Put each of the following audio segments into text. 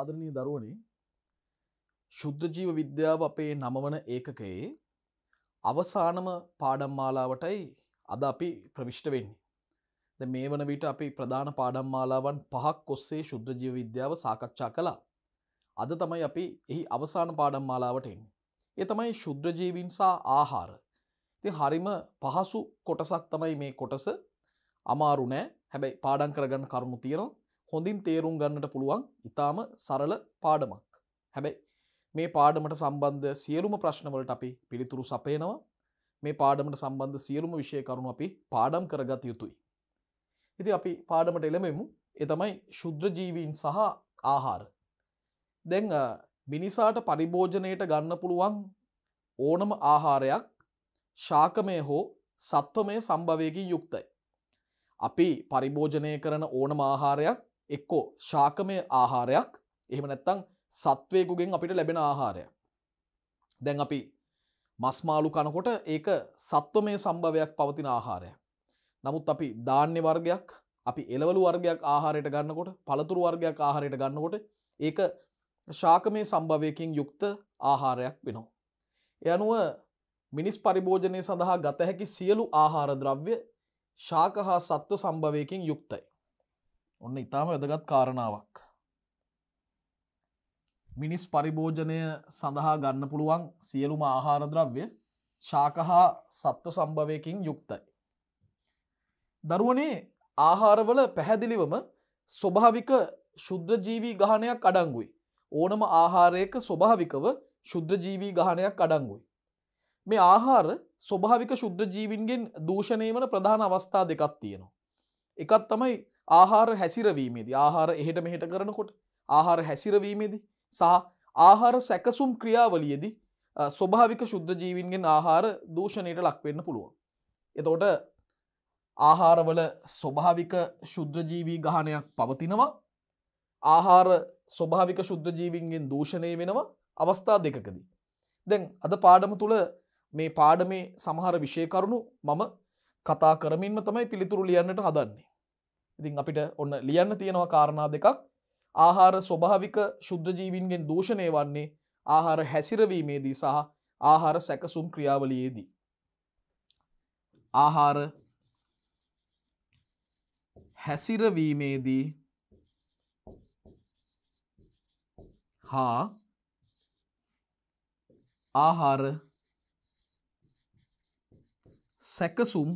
ආදරණී දරුවනේ ශුද්ධජීව විද්‍යාව අපේ නමවන ඒකකයේ අවසානම පාඩම් මාලාවටයි අද අපි ප්‍රවිෂ්ට වෙන්නේ. දැන් මේ වන විට අපි ප්‍රධාන පාඩම් මාලාවන් පහක් ඔස්සේ ශුද්ධජීව විද්‍යාව සාකච්ඡා කළා. අද තමයි අපි එහි අවසාන පාඩම් මාලාවට එන්නේ. ඒ තමයි ශුද්ධජීවීන් සහ ආහාර. ඉතින් හරිම පහසු කොටසක් තමයි මේ කොටස. අමාරු නෑ. හැබැයි පාඩම් කරගන්න කරුණු තියෙනවා. හොඳින් තේරුම් ගන්නට පුළුවන් ඉතාම සරල පාඩමක්. හැබැයි මේ පාඩමට සම්බන්ධ සියලුම ප්‍රශ්නවලට අපි පිළිතුරු සපයනවා. මේ පාඩමට සම්බන්ධ සියලුම විෂය කරුණු අපි පාඩම් කරගත යුතුයි. ඉතින් අපි පාඩමට එළමෙමු. ඒ තමයි ශුද්‍ර ජීවීන් සහ ආහාර. දැන් මිනිසාට පරිභෝජනයට ගන්න පුළුවන් ඕනම ආහාරයක් ශාකමය හෝ සත්වමය සම්භවයකින් යුක්තයි. අපි පරිභෝජනය කරන ඕනම ආහාරයක් එක්කෝ ශාකමය ආහාරයක් එහෙම නැත්තං සත්වයකුගෙන් අපිට ලැබෙන ආහාරය. දැන් අපි මස්මාලු කනකොට ඒක සත්වමය සම්භවයක් පවතින ආහාරය. නමුත් අපි ධාන්‍ය වර්ගයක් අපි එලවලු වර්ගයක් ආහාරයට ගන්නකොට පළතුරු වර්ගයක් ආහාරයට ගන්නකොට ඒක ශාකමය සම්භවයකින් යුක්ත ආහාරයක් වෙනවා. එ අනුව මිනිස් පරිභෝජනය සඳහා ගත හැකි සියලු ආහාර ද්‍රව්‍ය ශාක හා සත්ව සම්භවයකින් යුක්තයි. ඔන්න ඉතාම වැදගත් කාරණාවක්. මිනිස් පරිභෝජනය සඳහා ගන්න පුළුවන් සියලුම ආහාරද්‍රව්‍ය ශාකහා සත්ව සම්භවයකින් යුක්තයි. දරුවනේ ආහාරවල පැහැදිලිවම ස්වභාවික ශුද්‍රජීවී ගහනයක් අඩංගුයි. ඕනම ආහාරයක ස්වභාවිකව ශුද්‍රජීවී ගහනයක් අඩංගුයි. මේ ආහාර ස්වභාවික ශුද්‍රජීවින්ගෙන් දූෂණය වන ප්‍රධාන අවස්ථා දෙකක් තියෙනවා. එකත් තමයි ආහාර හැසිරවීමේදී ආහාර එහෙට මෙහෙට කරනකොට ආහාර හැසිරවීමේදී සහ ආහාර සැකසුම් ක්‍රියාවලියේදී ස්වභාවික ශුද්ධ ජීවින්ගෙන් ආහාර දූෂණයට ලක්වෙන්න පුළුවන්. එතෝට ආහාරවල ස්වභාවික ශුද්‍රජීවී ගහනයක් පවතිනවා ආහාර ස්වභාවික ශුද්ධජීවින්ගෙන් දූෂණය වෙනවා අවස්ථා දෙකකදී. දැන් අද පාඩම තුළ මේ පාඩමේ සමහර විෂය කරුණු මම කතා කරමින්ම තමයි පිළිතුරු ලියන්නට හදන්නේ. ඉතින් අපිට ඔන්න ලියන්න තියෙනවා කාරණා දෙකක් ආහාර ස්වභාවික ශුද්ධජීවින්ගෙන් දූෂණය වන්නේ ආහාර හැසිරවීමේදී සහ ආහාර සැකසුම් ක්‍රියාවලියේදී. ආහාර හැසිරවීමේදී හා ආහාර සැකසුම්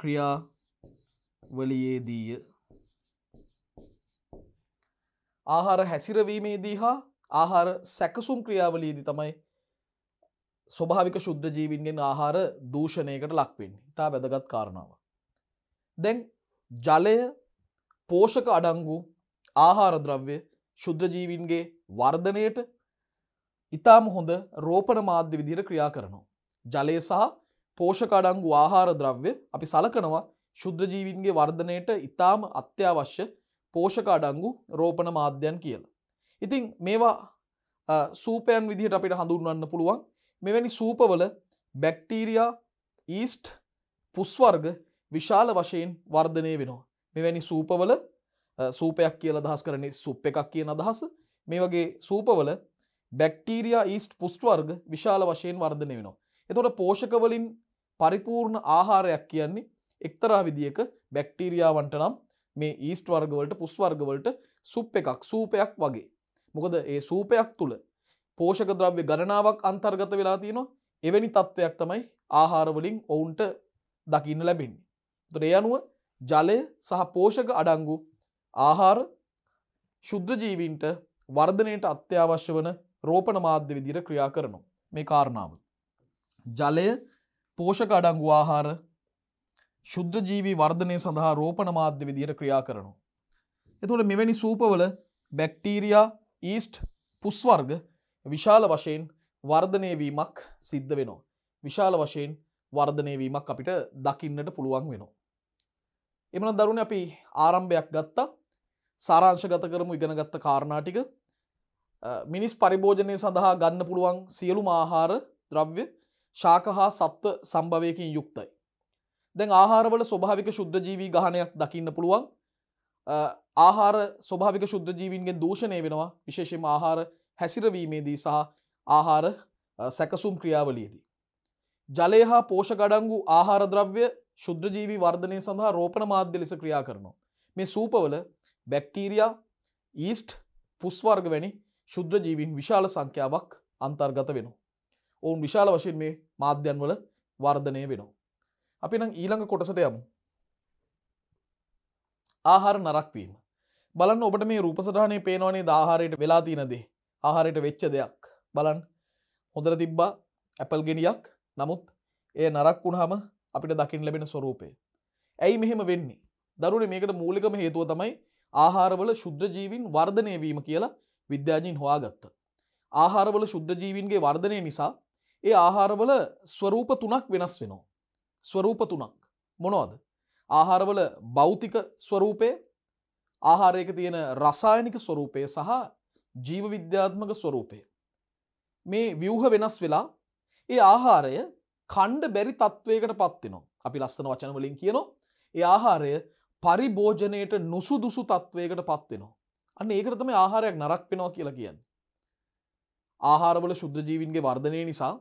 ක්‍රියා වලියේදීය ආහාර හැසිරවීමේදී හා ආහාර සැකසුම් ක්‍රියාවලියේදී තමයි ස්වභාවික ශුද්ධ ජීවින්ගෙන් ආහාර දූෂණයකට ලක්වෙන්නේ. ඉතා වැදගත් කාරණාව. දැන් ජලය පෝෂක අඩංගු ආහාර ද්‍රව්‍ය ශුද්ධ ජීවින්ගේ වර්ධනයට ඉතාම හොඳ රෝපණ මාධ්‍ය විදිහට ක්‍රියා කරනවා. ජලය සහ පෝෂකඩංගු ආහාර ද්‍රව්‍ය අපි සලකනවා ශුද්‍රජීවින්ගේ වර්ධනයට ඉතාම අත්‍යවශ්‍ය පෝෂක අඩංගු රෝපණ මාධ්‍යයන් කියලා. ඉතින් මේවා සූපයන් විදිහට අපිට හඳුන්වන්න පුළුවන් මෙවැනි සූපවල බැක්ටීරයා ඊස්ට් පුස්වර්ග විශාල වශයෙන් වර්ධනය වෙනවා. මෙවැනි සූපවල සූපයක් කියල දහස් කරන සුප් එකක් කියන අදහස මේ වගේ සූපවල බැක්ටීරයා ඊස්ට් පුස්්වර්ග විශාල වශයෙන් වර්ධනය වෙනවා. එතොට පෝෂකවලින් පරිපූර්ණ ආහාරයක් කියන්නේ එක්තරා විදියක බැක්ටීරියාවන්ට නම් මේ ඊස්ට් වර්ගවලට පුස් වර්ගවලට සුප් එකක් සූපයක් වගේ. මොකද ඒ සූපයක් තුළ පෝෂක ද්‍රව්‍ය ගණනාවක් අන්තර්ගත වෙලා තියෙනවා. එවැනි තත්ත්වයක් තමයි ආහාර වලින් ඔවුන්ට දකින්න ලැබෙන්නේ. ඒතර ඒ අනුව ජලය සහ පෝෂක අඩංගු ආහාර ශුද්ධ ජීවීන්ට වර්ධනයට අත්‍යවශ්‍ය වන රෝපණ මාධ්‍ය විදිහට ක්‍රියා කරනවා. මේ කාරණාව. ජලය පෝෂක අඩංගු ආහාර ශුද්‍රජීවී වර්ධනය සඳහා රෝපණ මාධ්‍ය විදිහට ක්‍රියා කරනු. එතුට මෙවැනි සූපවල බැක්ටීරයා ඊස්ට් පුස්වර්ග විශාල වශයෙන් වර්ධනයවීමක් සිද්ධ වෙනවා. විශාල වශයෙන් වර්ධනයවීමක් අපිට දකින්නට පුළුවන් වෙනවා. එමන දරුණ අපි ආරම්භයක් ගත්තා සාරංශගත කරමු ඉගෙනගත්ත කාරණාටික මිනිස් පරිභෝජනය සඳහා ගන්න පුළුවන් සියලුම ආහාර ද්‍රව්‍ය ශාක හා සත්ව සම්භවයකින් යුක්තයි. දැන් ආහාරවල ස්වභාවික ශුද්ධජීවී ගහනයක් දකින්න පුළුවන් ආහාර ස්වභාවික ශුද්ධජීවින්ගෙන් දූෂණය වෙනවා විශේෂම ආහාර හැසිරවීමේදී සහ ආහාර සැකසුම් ක්‍රියාවලියදී. ජලය හා පෝෂ ගඩංගු ආහාරද්‍රව්‍ය ශුද්‍රජීවී වර්ධනය සඳහා රෝපණ මාධ්‍ය ලෙස ක්‍රියා කරනවා. මේ සූපවල බැක්ටීරයා ඊස්ට් පුස්වර්ග වැනි ශුද්‍රජීවින් විශාල සංඛ්‍යාවක් අන්තර්ගත වෙනවා. ඔවුන් විශාල වශයෙන් මේ මාධ්‍යන්වල වර්ධනය වෙනවා. අපි නම් ඊළඟ කොටසට යමු. ආහාර නරක් වීම. බලන්න ඔබට මේ රූපසටහනේ පේනවනේ ආහාරයට වෙලා තියෙන දේ. ආහාරයට වෙච්ච දෙයක්. බලන්න. හොඳට තිබ්බා ඇපල් ගෙඩියක්. නමුත් ඒ නරක් වුණාම අපිට දකින්න ලැබෙන ස්වરૂපය. ඇයි මෙහෙම වෙන්නේ? දරුවනේ මේකට මූලිකම හේතුව තමයි ආහාරවල ශුද්ධ ජීවීන් වර්ධනය වීම කියලා විද්‍යාඥයින් හොයාගත්තා. ආහාරවල ශුද්ධ ජීවීන්ගේ වර්ධනය නිසා ඒ ආහාරවල ස්වරූප තුනක් වෙනස් වෙනවා. ස්වරූප තුනක් මොනවද? ආහාරවල භෞතික ස්වරූපය ආහාරයක තියෙන රසායනික ස්වරූපය සහ ජීව විද්‍යාත්මක ස්වරූපය. මේ ව්‍යූහ වෙනස් වෙලා ඒ ආහාරය කණ්ඩ බැරි තත්ත්වයකට පත්වෙනවා. අපි ලස්සන වචන වලින් කියනවා. ඒ ආහාරය පරිභෝජනයට නුසුදුසු තත්ත්වයකට පත්වෙනවා. අන්න ඒකට තමයි ආහාරයක් නරක් වෙනවා කියලා කියන්නේ. ආහාරවල ශුද්ධ ජීවින්ගේ වර්ධනය නිසා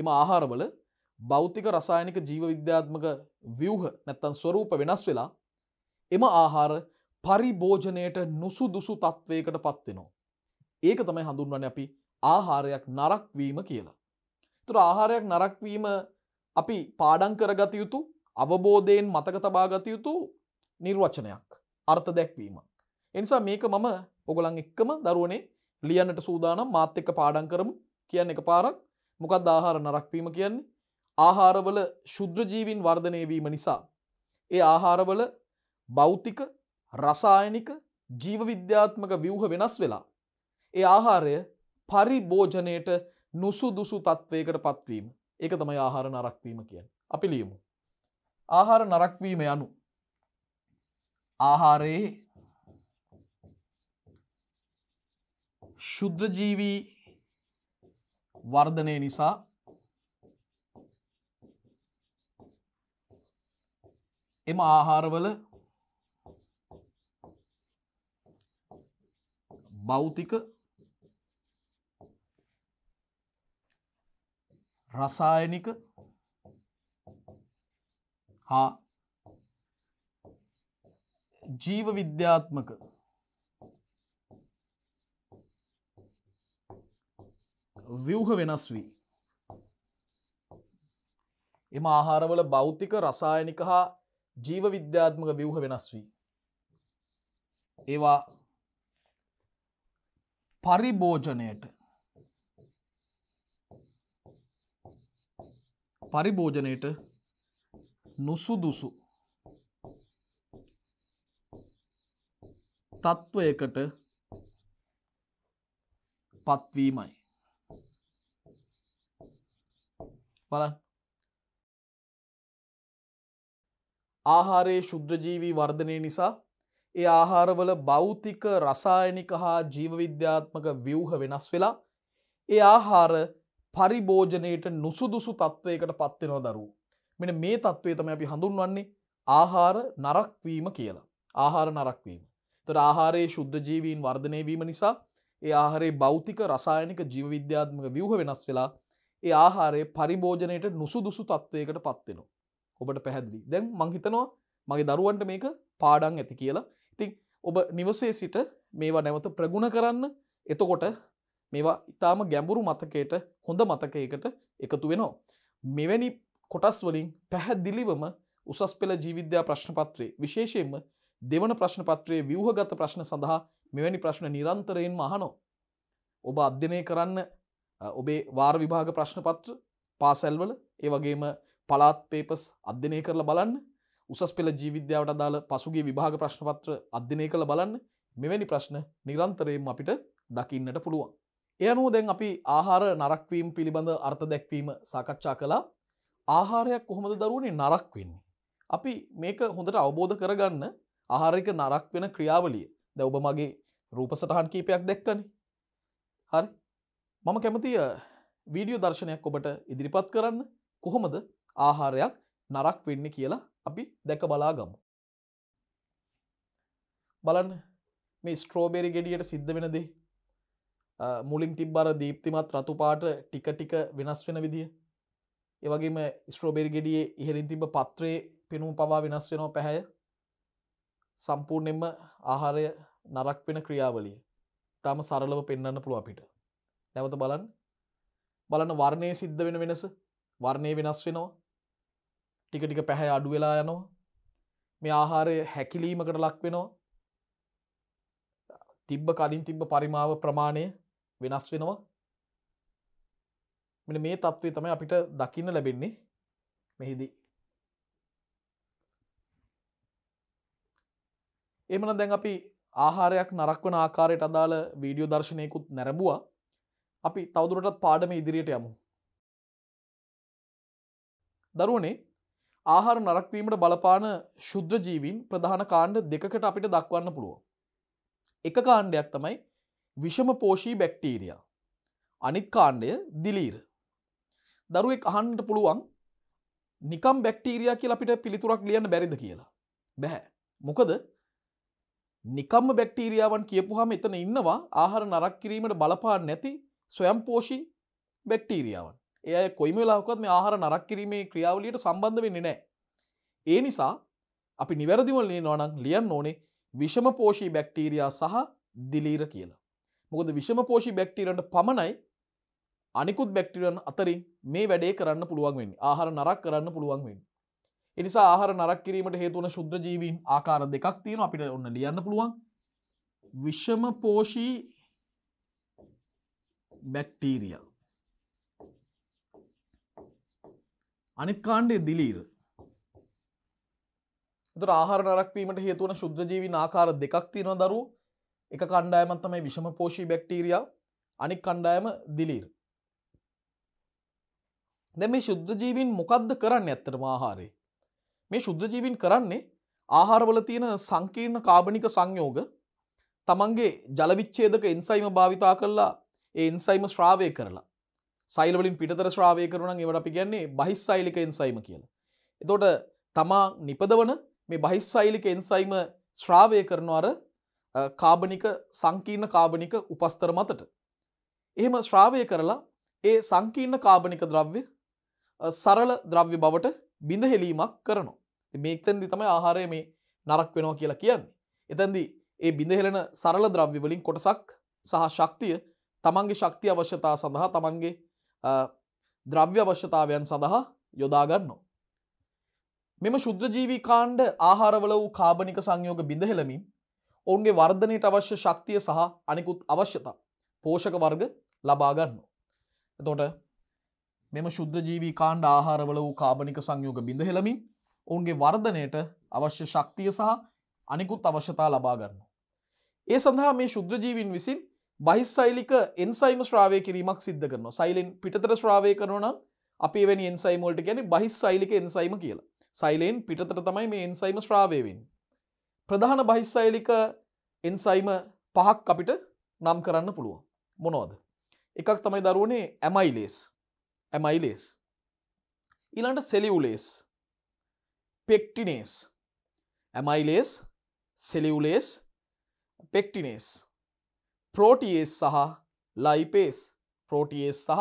එම ආහාරවල භෞතික රසායනික ජීව විද්‍යාත්මක ව්‍යූහ නැත්තන් ස්වරූප වෙනස් වෙලා එම ආහාර පරිභෝජනයට නුසුදුසු තත්ත්වයකට පත්වෙනවා. ඒක තමයි හඳුන්වන්නේ අපි ආහාරයක් නරක්වීම කියලා. ඒතර ආහාරයක් නරක්වීම අපි පාඩම් කරගත යුතු අවබෝධයෙන් මතක තබා ගත යුතු නිර්වචනයක් අර්ථ දැක්වීමක්. ඒ නිසා මේක මම ඔයගොල්ලන් එක්කම දරුවනේ ලියන්නට සූදානම් මාත් එක්ක පාඩම් කරමු කියන එකපාරක් මොකක්ද ආහාර නරක්වීම කියන්නේ ආහාරවල ශුද්‍රජීවින් වර්ධනය වීම නිසා ඒ ආහාරවල භෞතික රසායනික ජීව විද්‍යාත්මක ව්‍යුහ වෙනස් වෙලා ඒ ආහාරය පරිභෝජනයට නුසුදුසු තත්වයකට පත්වීම ඒක තමයි ආහාර නරක්වීම කියන්නේ අපි ලියමු ආහාර නරක්වීම යනු ආහාරයේ ශුද්‍රජීවී වර්ධනය නිසා එම ආහාරවල භෞතික රසායනික හා ජීව විද්‍යාත්මක ව්‍යවහ වෙනස් වී. එම ආහාරවල භෞතික රසායනික හා ජීව විද්‍යාත්මක ව්‍යවහ වෙනස් වී. ඒවා පරිභෝජනයට පරිභෝජනයට නුසුදුසු තත්ත්වයකට පත්වීමයි. බලන් ආහාරයේ ශුද්‍රජීවී වර්ධනය නිසා ඒ ආහාරවල භෞතික රසායනික හා ජීවවිද්‍යාත්මක ව්‍යවහ වෙනස් වෙලා ඒ ආහාර පරිභෝජනයට නුසුදුසු තත්ත්වයකට පත්වෙනෝ දරුව. මෙන මේ තත්ත්වය තම අපි හඳුන්වන්නේ ආහාර නරක්වීම කියලා. ආහාර නරක්වීම. තොට ආහාරයේ ශුද්ධජීවීන් වර්ධනයවීම නිසා ඒ ආහාරේ භෞතික රසායනික ජීවවිද්‍යාත්මක ව්‍යහ වෙනස් වෙලා ඒ ආහාරය පරිභෝජනයට නුසුදුසු තත්ත්වයකට පත්වෙනවා. ඔබට පැහැදිලි. දැන් මං හිතනවා මගේ දරුවන්ට මේක පාඩම් ඇති කියලා. ඉතින් ඔබ නිවසේ සිට මේවා නැවත ප්‍රගුණ කරන්න. එතකොට මේවා ඊටාම ගැඹුරු මතකයට හොඳ මතකයකට එකතු වෙනවා. මෙවැනි කොටස් වලින් පැහැදිලිවම උසස් පෙළ ජීවිද්‍යා ප්‍රශ්න පත්‍රයේ විශේෂයෙන්ම දෙවන ප්‍රශ්න පත්‍රයේ ව්‍යුහගත ප්‍රශ්න සඳහා මෙවැනි ප්‍රශ්න නිරන්තරයෙන්ම අහනවා. ඔබ අධ්‍යයනය කරන්න ඔබේ වාර විභාග ප්‍රශ්න පත්‍ර පාසැල්වල ඒ වගේම පලාත් පේපස් අධ්‍යනය කරලා බලන්න උසස් පෙළ ජීවිද්‍යාවට අදාළ පසුගේ විභාග ප්‍රශ්න පත්‍ර අධ්‍යනය කළ බලන්න මෙවැනි ප්‍රශ්න නිරන්තරයෙන් අපිට දකින්නට පුළුවන්. එය අනුව දැන් අපි ආහාර නරක්වීම් පිළිබඳ අර්ථ දැක්වීම සාකච්ඡා කළා ආහාරයක් කොහොමද දරුවනේ නරක් වෙන්නේ. අපි මේක හොඳට අවබෝධ කරගන්න ආහාරික නරක් වෙන ක්‍රියාවලිය දැ ඔබ මගේ රූප සටහන් කීපයක් දැක්කනේ හරි මම කැමතිය වීඩියෝ දර්ශනයක් ඔබට ඉදිරිපත් කරන්න කොහොමද ආහාරයක් නරක් වෙන්න කියලා අපි දැක බලා ගමු. බලන් මේ ස්ට්‍රෝබෙරි ගෙඩියට සිද්ධ වෙන දේ මුලින් තිබ්බර දීප්තිමත් රතුපාට ටික ටික වෙනස් වෙන විදිය. ඒවගේම ස්ට්‍රෝබෙරි ගෙඩියේ ඉහලින් තිබ පත්‍රයේ පෙනුම් පවා වෙනස් වෙනවා පැහැය සම්පූර්ණයෙන්ම ආහාරය නරක් වෙන ක්‍රියාවලිය. තාම සරලව පෙන්න්න පුළුව අපිට. නැවත බලන්න. බලන්න වර්ණයේ සිද්ධ වෙන වෙනස. වර්ණය වෙනස් වෙනවා. ටික ටික පැහැ අඩු වෙලා යනවා. මේ ආහාරය හැකිලීමකට ලක් වෙනවා. තිබ්බ කලින් තිබ්බ පරිමාව ප්‍රමාණය වෙනස් වෙනවා. මෙන්න මේ தત્ත්වය තමයි අපිට දකින්න ලැබෙන්නේ මෙහිදී. එමනම් දැන් අපි ආහාරයක් නරක් වන ආකාරයට අදාළ වීඩියෝ දර්ශනයකුත් නැරඹුවා. අපි තවදුරටත් පාඩම ඉදිරියට යමු. දරුවනේ ආහාර නරක්වීමට බලපාන ශුද්‍ර ජීවීන් ප්‍රධාන කාණ්ඩ දෙකකට අපිට දක්වන්න පුළුවන්. එක කාණ්ඩයක් තමයි විෂම පෝෂී බැක්ටීරියා. අනිත් කාණ්ඩය දිලීර. දරුවෙක් අහන්නට පුළුවන් නිකම් බැක්ටීරියා කියලා අපිට පිළිතුරක් ලියන්න බැරිද කියලා. බැහැ. මොකද නිකම්ම බැක්ටීරියාවන් කියපුහම එතන ඉන්නවා ආහාර නරක් කිරීමට බලපාන්න නැති ස්වයම්පෝෂී බැක්ටීරියාවන් එය කොයිම ලාකත් මේ ආහාර නරක් කිරීමේ ක්‍රියාවලියට සම්බන්ධ වෙන්නේ නෑ. ඒ නිසා අපි නිවැරදිවලේ නොනං ලියන් ඕනේ විෂම පෝෂී බැක්ටීරයා සහ දිලීර කියලා. මොකද විෂම පෝෂී බැක්ටීරන්ට පමණයි අනිකුත් බැක්ටිරන් අතරින් මේ වැඩේ කරන්න පුළුවන් වෙන්න ආහාර නරක් කරන්න පුළුවන් වෙන්න. එනිසා ආහාර නරක් කිරීමට හේතුවන ශුද්‍රජීවීන් ආකාර දෙකක් තියෙන අපිට ඔන්න ලියන්න පුළුවන් විෂම පෝෂී බැක්ටීරියා. අනිත් කාණ්ඩය දිලීර. එතකොට ආහාර නරක් වීමට හේතු වන ශුද්ධ ජීවීන් ආකාර දෙකක් තියෙනවා දරුවෝ. එක කණ්ඩායමක් තමයි විෂමපෝෂී බැක්ටීරියා. අනිත් කණ්ඩායම දිලීර. දැන් මේ ශුද්ධ ජීවීන් මොකද්ද කරන්නේ ඇත්තටම ආහාරේ? මේ ශුද්ධ ජීවීන් කරන්නේ ආහාරවල තියෙන සංකීර්ණ කාබනික සංයෝග තමන්ගේ ජලවිච්ඡේදක එන්සයිම භාවිතා කරලා ඒ එන්සයිම ශ්‍රාවය කරලා සයිල්වලින් පිටතර ශ්‍රාවය කරුණන් ඒවට අපි කියන්නේ බහිස්සයිලික එන්සයිම කියලා. එතකොට තමා නිපදවන මේ බහිස්සයිලික එන්සයිම ශ්‍රාවය කරනවා අර කාබනික සංකීර්ණ කාබනික උපස්තර මතට. එහෙම ශ්‍රාවය කරලා ඒ සංකීර්ණ කාබනික ද්‍රව්‍ය සරල ද්‍රව්‍ය බවට බිඳහෙලීමක් කරනවා. මේක්තැන්දි තමයි ආහාරය මේ නරක් වෙනවා කියලා කියන්නේ. එතැන්දි ඒ බිඳහෙලෙන සරල ද්‍රව්‍ය වලින් කොටසක් සහ ශක්තිය තමන්ගේ ශක්ති අවශ්‍යතා සඳහා තමන්ගේ ද්‍රව්‍ය අවශ්‍යතාවයන් සඳහා යොදාගන්නවා. මෙම ශුද්‍රජීවී කාණ්ඩ ආහාරවල වූ කාබනික සංයෝග බිඳහෙළමින් ඔවුන්ගේ වර්ධනයට අවශ්‍ය ශක්තිය සහ අනිකුත් අවශ්‍යතා පෝෂක වර්ග ලබා ගන්නවා. එතකොට මෙම ශුද්ධජීවී කාණ්ඩ ආහාරවල වූ කාබනික සංයෝග බිඳහෙළමින් ඔවුන්ගේ වර්ධනයට අවශ්‍ය ශක්තිය සහ අනිකුත් අවශ්‍යතා ලබා ගන්නවා. ඒ සඳහා මේ ශුද්‍රජීවින් විසින් බහිස්සයිලික එන්සයිම ශ්‍රාවය කිරීමක් සිද්ධ කරන සයිලෙන් පිටතර ශ්‍රාවය කරනන අපි වැනි එන්සයිමෝල්ට ගැන බහිස්සයිලික එන්සයිම කියලා සයිලෙන් පිටතර තමයි මේ එන්සයිම ශ්‍රාවයවෙන් ප්‍රධාන බහිස්සයිලික එන්සයිම පහක් අපිට නම් කරන්න පුළුවන් මොනෝද එකක් තමයි දරුවනේ ඇමයිලේස් ඇමයිලේස් ඊළන්ට cellulase pectinase amylase cellulase pectinase protease सह लाइपेस प्रोटीएस सह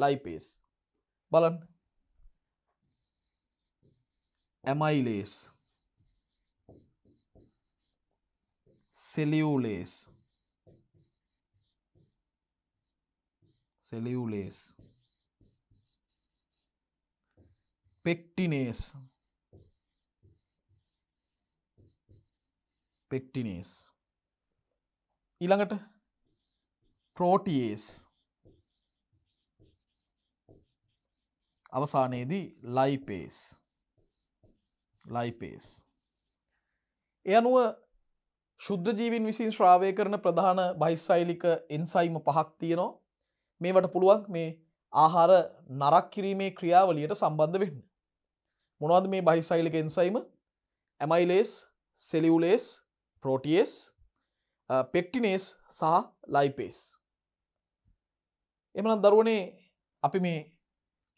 लाइपेस बलन amylase cellulase cellulase pectinase pectinase इलाट ප්‍රෝටියේස් අවසානයේදී ලයිපේස් ලයිපේස් එ අනුව ශුද්ධ ජීවින් විසින් ශ්‍රාවය කරන ප්‍රධාන බයිස්සයිලික එන්සයිම පහක් තියෙනවා මේවට පුළුවන් මේ ආහාර නරක් කිරීමේ ක්‍රියාවලියට සම්බන්ධ වෙන්න මොනවද මේ බයිසයිලික එන්සයිම ඇමයිලේස් සෙලිවුලේස් ප්‍රෝටියස් පෙක්ටිනේස් සහ ලයිපේස් එමනම් දරුවනේ අපි මේ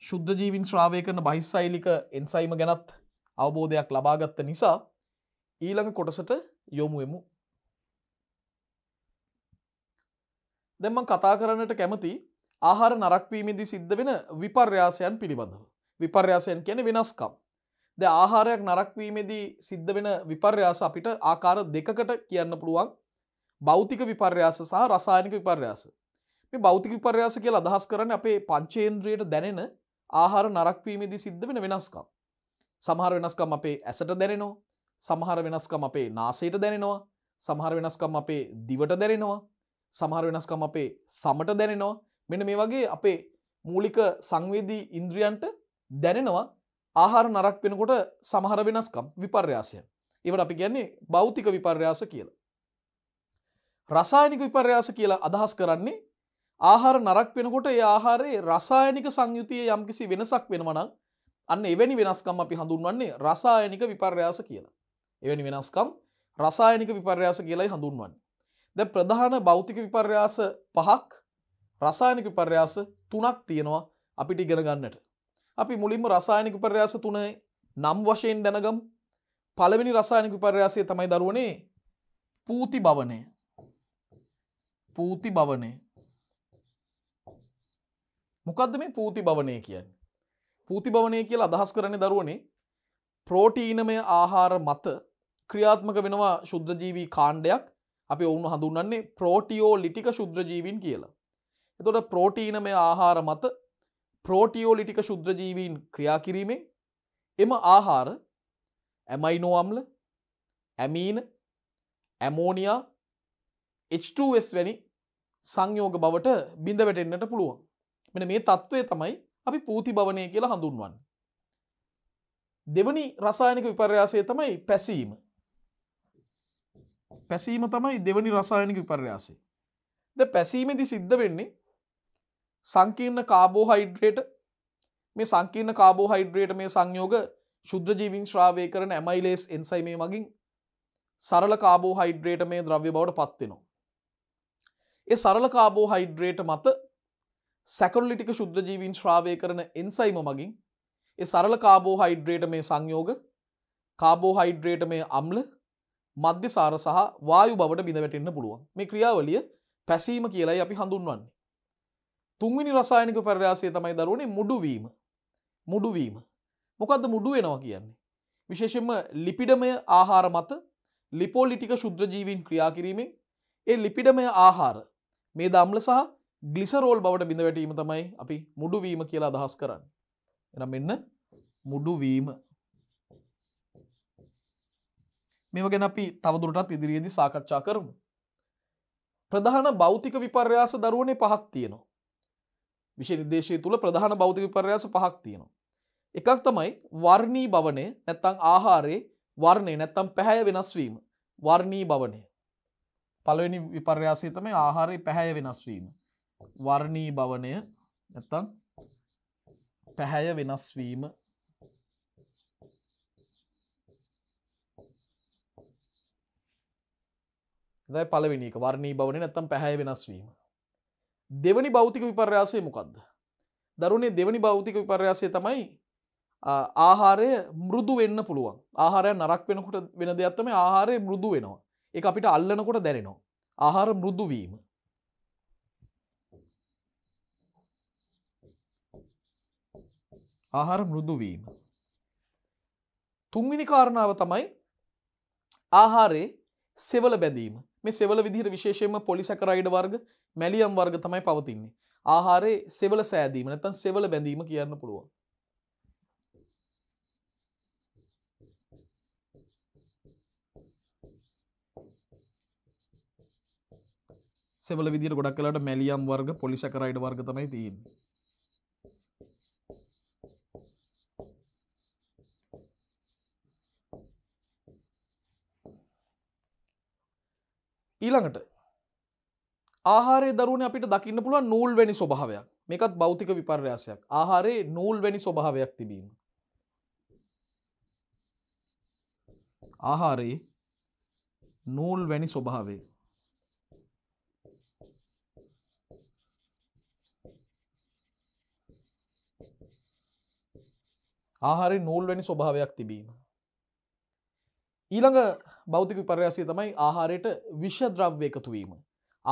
ශුද්ධ ජීවින් ශ්‍රාවය කරන බහිස්සයිලික එන්සයිම ගැනත් අවබෝධයක් ලබාගත්ත නිසා ඊළඟ කොටසට යොමුවෙමු. දෙම කතා කරන්නට කැමති ආහාර නරක්වීමේදි සිද්ධ වෙන විපර්යාසයන් පිළිබඳව. විපර්යාසයන් කියන වෙනස්කම්. ද ආහාරයක් නරක්වීමේදී සිද්ධ වෙන විපර්යාස අපිට ආකාර දෙකකට කියන්න පුළුවන් බෞතික විපර්යාස සහ රසායනික විපර්යාස මේ භෞතික විපර්යාස කියලා අදහස් කරන්නේ අපේ පංචේන්ද්‍රියට දැනෙන ආහාර නරක්වීමේදී සිද්ධ වෙන වෙනස්කම්. සමහර වෙනස්කම් අපේ ඇසට දැනෙනවා. සමහර වෙනස්කම් අපේ නාසයට දැනෙනවා. සමහර වෙනස්කම් අපේ දිවට දැනෙනවා. සමහර වෙනස්කම් අපේ සමට දැනෙනවා. මෙන්න මේ වගේ අපේ මූලික සංවේදී ඉන්ද්‍රියන්ට දැනෙනවා ආහාර නරක් වෙනකොට සමහර වෙනස්කම් විපර්යාසය. ඒවට අපි කියන්නේ භෞතික විපර්යාස කියලා. රසායනික විපර්යාස කියලා අදහස් කරන්නේ ආහාර නරක් වෙනකොට ඒ ආහාරයේ රසායනික සංයුතිය යම්කිසි වෙනසක් වෙනවනම් අන්න එවැනි වෙනස්කම් අපි හඳුන්වන්නේ රසායනික විපර්යාස කියලා. එවැනි වෙනස්කම් රසායනික විපර්යාස කියලයි හඳුන්වන්නේ. දැන් ප්‍රධාන භෞතික විපර්යාස පහක් රසායනික විපර්යාස තුනක් තියෙනවා අපිට ඉගෙන ගන්නට. අපි මුලින්ම රසායනික විපර්යාස තුනේ නම් වශයෙන් දැනගමු. පළවෙනි රසායනික විපර්යාසය තමයි දරුවනේ පූති භවනය. පූති භවනය. මොකක්ද මේ පූති භවනය කියන්න. පූති භවනය කියල අදහස් කරන දරුවනේ ප්‍රෝටීනමය ආහාර මත ක්‍රියාත්මක වෙනවා ශුද්‍රජීවී කාණ්ඩයක් අපි ඔවුන් හඳුන්නන්නේ ප්‍රෝටියෝ ලිටික ශුද්‍රජීවීන් කියලා. එතොට ප්‍රෝටීනමය ආහාර මත ප්‍රෝටියෝ ලිටික ශුද්‍රජීවීන් ක්‍රියා කිරීමේ එම ආහාර ඇමයිනෝම්ල ඇමීන ඇමෝනියා H2S වැනි සංයෝග බවට බිඳ වැටෙන්න්නට පුළුවන්. මෙන මේ තත්ත්වය තමයි අපි පූති භවනය කියලා හඳුන්වන්න. දෙවනි රසායනික විපර්යාසය තමයි පැසීම. පැසීම තමයි දෙවනි රසායනික විපර්යාසය. ද පැසීමෙදි සිද්ධ වෙන්නේ සංකීර්ණ කාබෝහයිඩ්‍රේට මේ සංකීර්ණ කාබෝහයිඩ්‍රේට මේ සංයෝග ශුද්‍රජීවින් ශ්‍රාවය කරන ඇමයිලේස් එන්සයි මේ මගින් සරල කාබෝහයිඩ්‍රේට මේ ද්‍රව්‍ය බවට පත්වෙනවා. ඒ සරල කාබෝහයිඩ්‍රේට මත සැකරලිටික ශුද්ධජීවින් ශ්‍රාවය කරන එන්සයිම මගින් ඒ සරල කාබෝ හයිඩ්‍රේට මේ සංයෝග කාබෝ හයිඩ්‍රේට මේ අම්ල මධ්‍යසාර සහ වායු බවට බිඳවැටෙන්න්න පුළුවන් මේ ක්‍රියාවලිය පැසීම කියලයි අපි හඳුන්වන්නේ. තුන්විනි රසායනික පරයාසය තමයි දරුවනේ මුඩුවීම මුඩුවීම මොකක්ද මුඩු වෙනවා කියන්නේ. විශේෂෙන්ම ලිපිඩමය ආහාර මත ලිපෝලිටික ශුද්‍රජීවීන් ක්‍රියා කිරීමෙන් ඒ ලිපිඩමය ආහාර මේ දම්ල සහ ගලිසරෝල් බවට බිඳවැටීම තමයි අපි මුඩුවීම කියලා අදහස් කරන්න. එනම් මෙන්න මුඩුවීම. මේව ගැන අපි තවදුරටත් ඉදිරියේදී සාකච්ඡා කරමු. ප්‍රධාන භෞතික විපර්යාස දරුවනේ පහක් තියෙනවා. විශේෂ නිර්දේශය තුල ප්‍රධාන භෞතික විපර්යාස පහක් තියෙනවා. එකක් තමයි වර්ණී භවනය නැත්නම් ආහාරයේ වර්ණය නැත්තම් පැහැය වෙනස්වීම වර්ණී භවනය. පළවෙනි විපර්යාසය තමයි ආහාරයේ පැහැය වෙනස්වීම. වර්ණී භවනය නැත්තම් පැහැය වෙනස් වීම දැයි පළවෙනි එක වර්ණී භවනය නැත්තම් පැහැය වෙනස් වීම දෙවනි භෞතික විපර්යාසය මොකක්ද දරුණේ දෙවනි භෞතික විපර්යාසය තමයි ආහාරය මෘදු වෙන්න පුළුවන් ආහාරය නරක් වෙනකොට වෙන දෙයක්ත්තම ආහාරය මෘදු වෙනවා එක අපිට අල්ලනකොට දැනෙනවා ආහාර මෘදු වීම ආහාර මෘදු වීම. තුන්වෙනි කාරණාව තමයි ආහාරයේ සෙවල බැඳීම. මේ සෙවල විදිහට විශේෂයෙන්ම පොලිසැකරයිඩ් වර්ග, මැලියම් වර්ග තමයි පවතින්නේ. ආහාරයේ සෙවල සෑදීම නැත්නම් සෙවල බැඳීම කියන්න පුළුවන්. සෙවල විදිහට ගොඩක් වෙලාවට මැලියම් වර්ග පොලිසැකරයිඩ් වර්ග තමයි තියෙන්නේ. ඊළඟට ආහාරය දරුණ අපිට දකින්න පුළුවන් නූල් වැනි ස්වභාවයක් මේකත් භෞතික විපර්යාසයක් ආහාරයේ නූල් වැනි ස්වභාවයක් තිබීම ආහාරයේ නූල් වැනි ස්වභාවය ආහාරයේ නූල් වැනි ස්වභාවයක් තිබීම ඊළඟ භෞතික විපර්යාසය තමයි ආහාරයට විෂ ද්‍රව්‍ය එකතු වීම.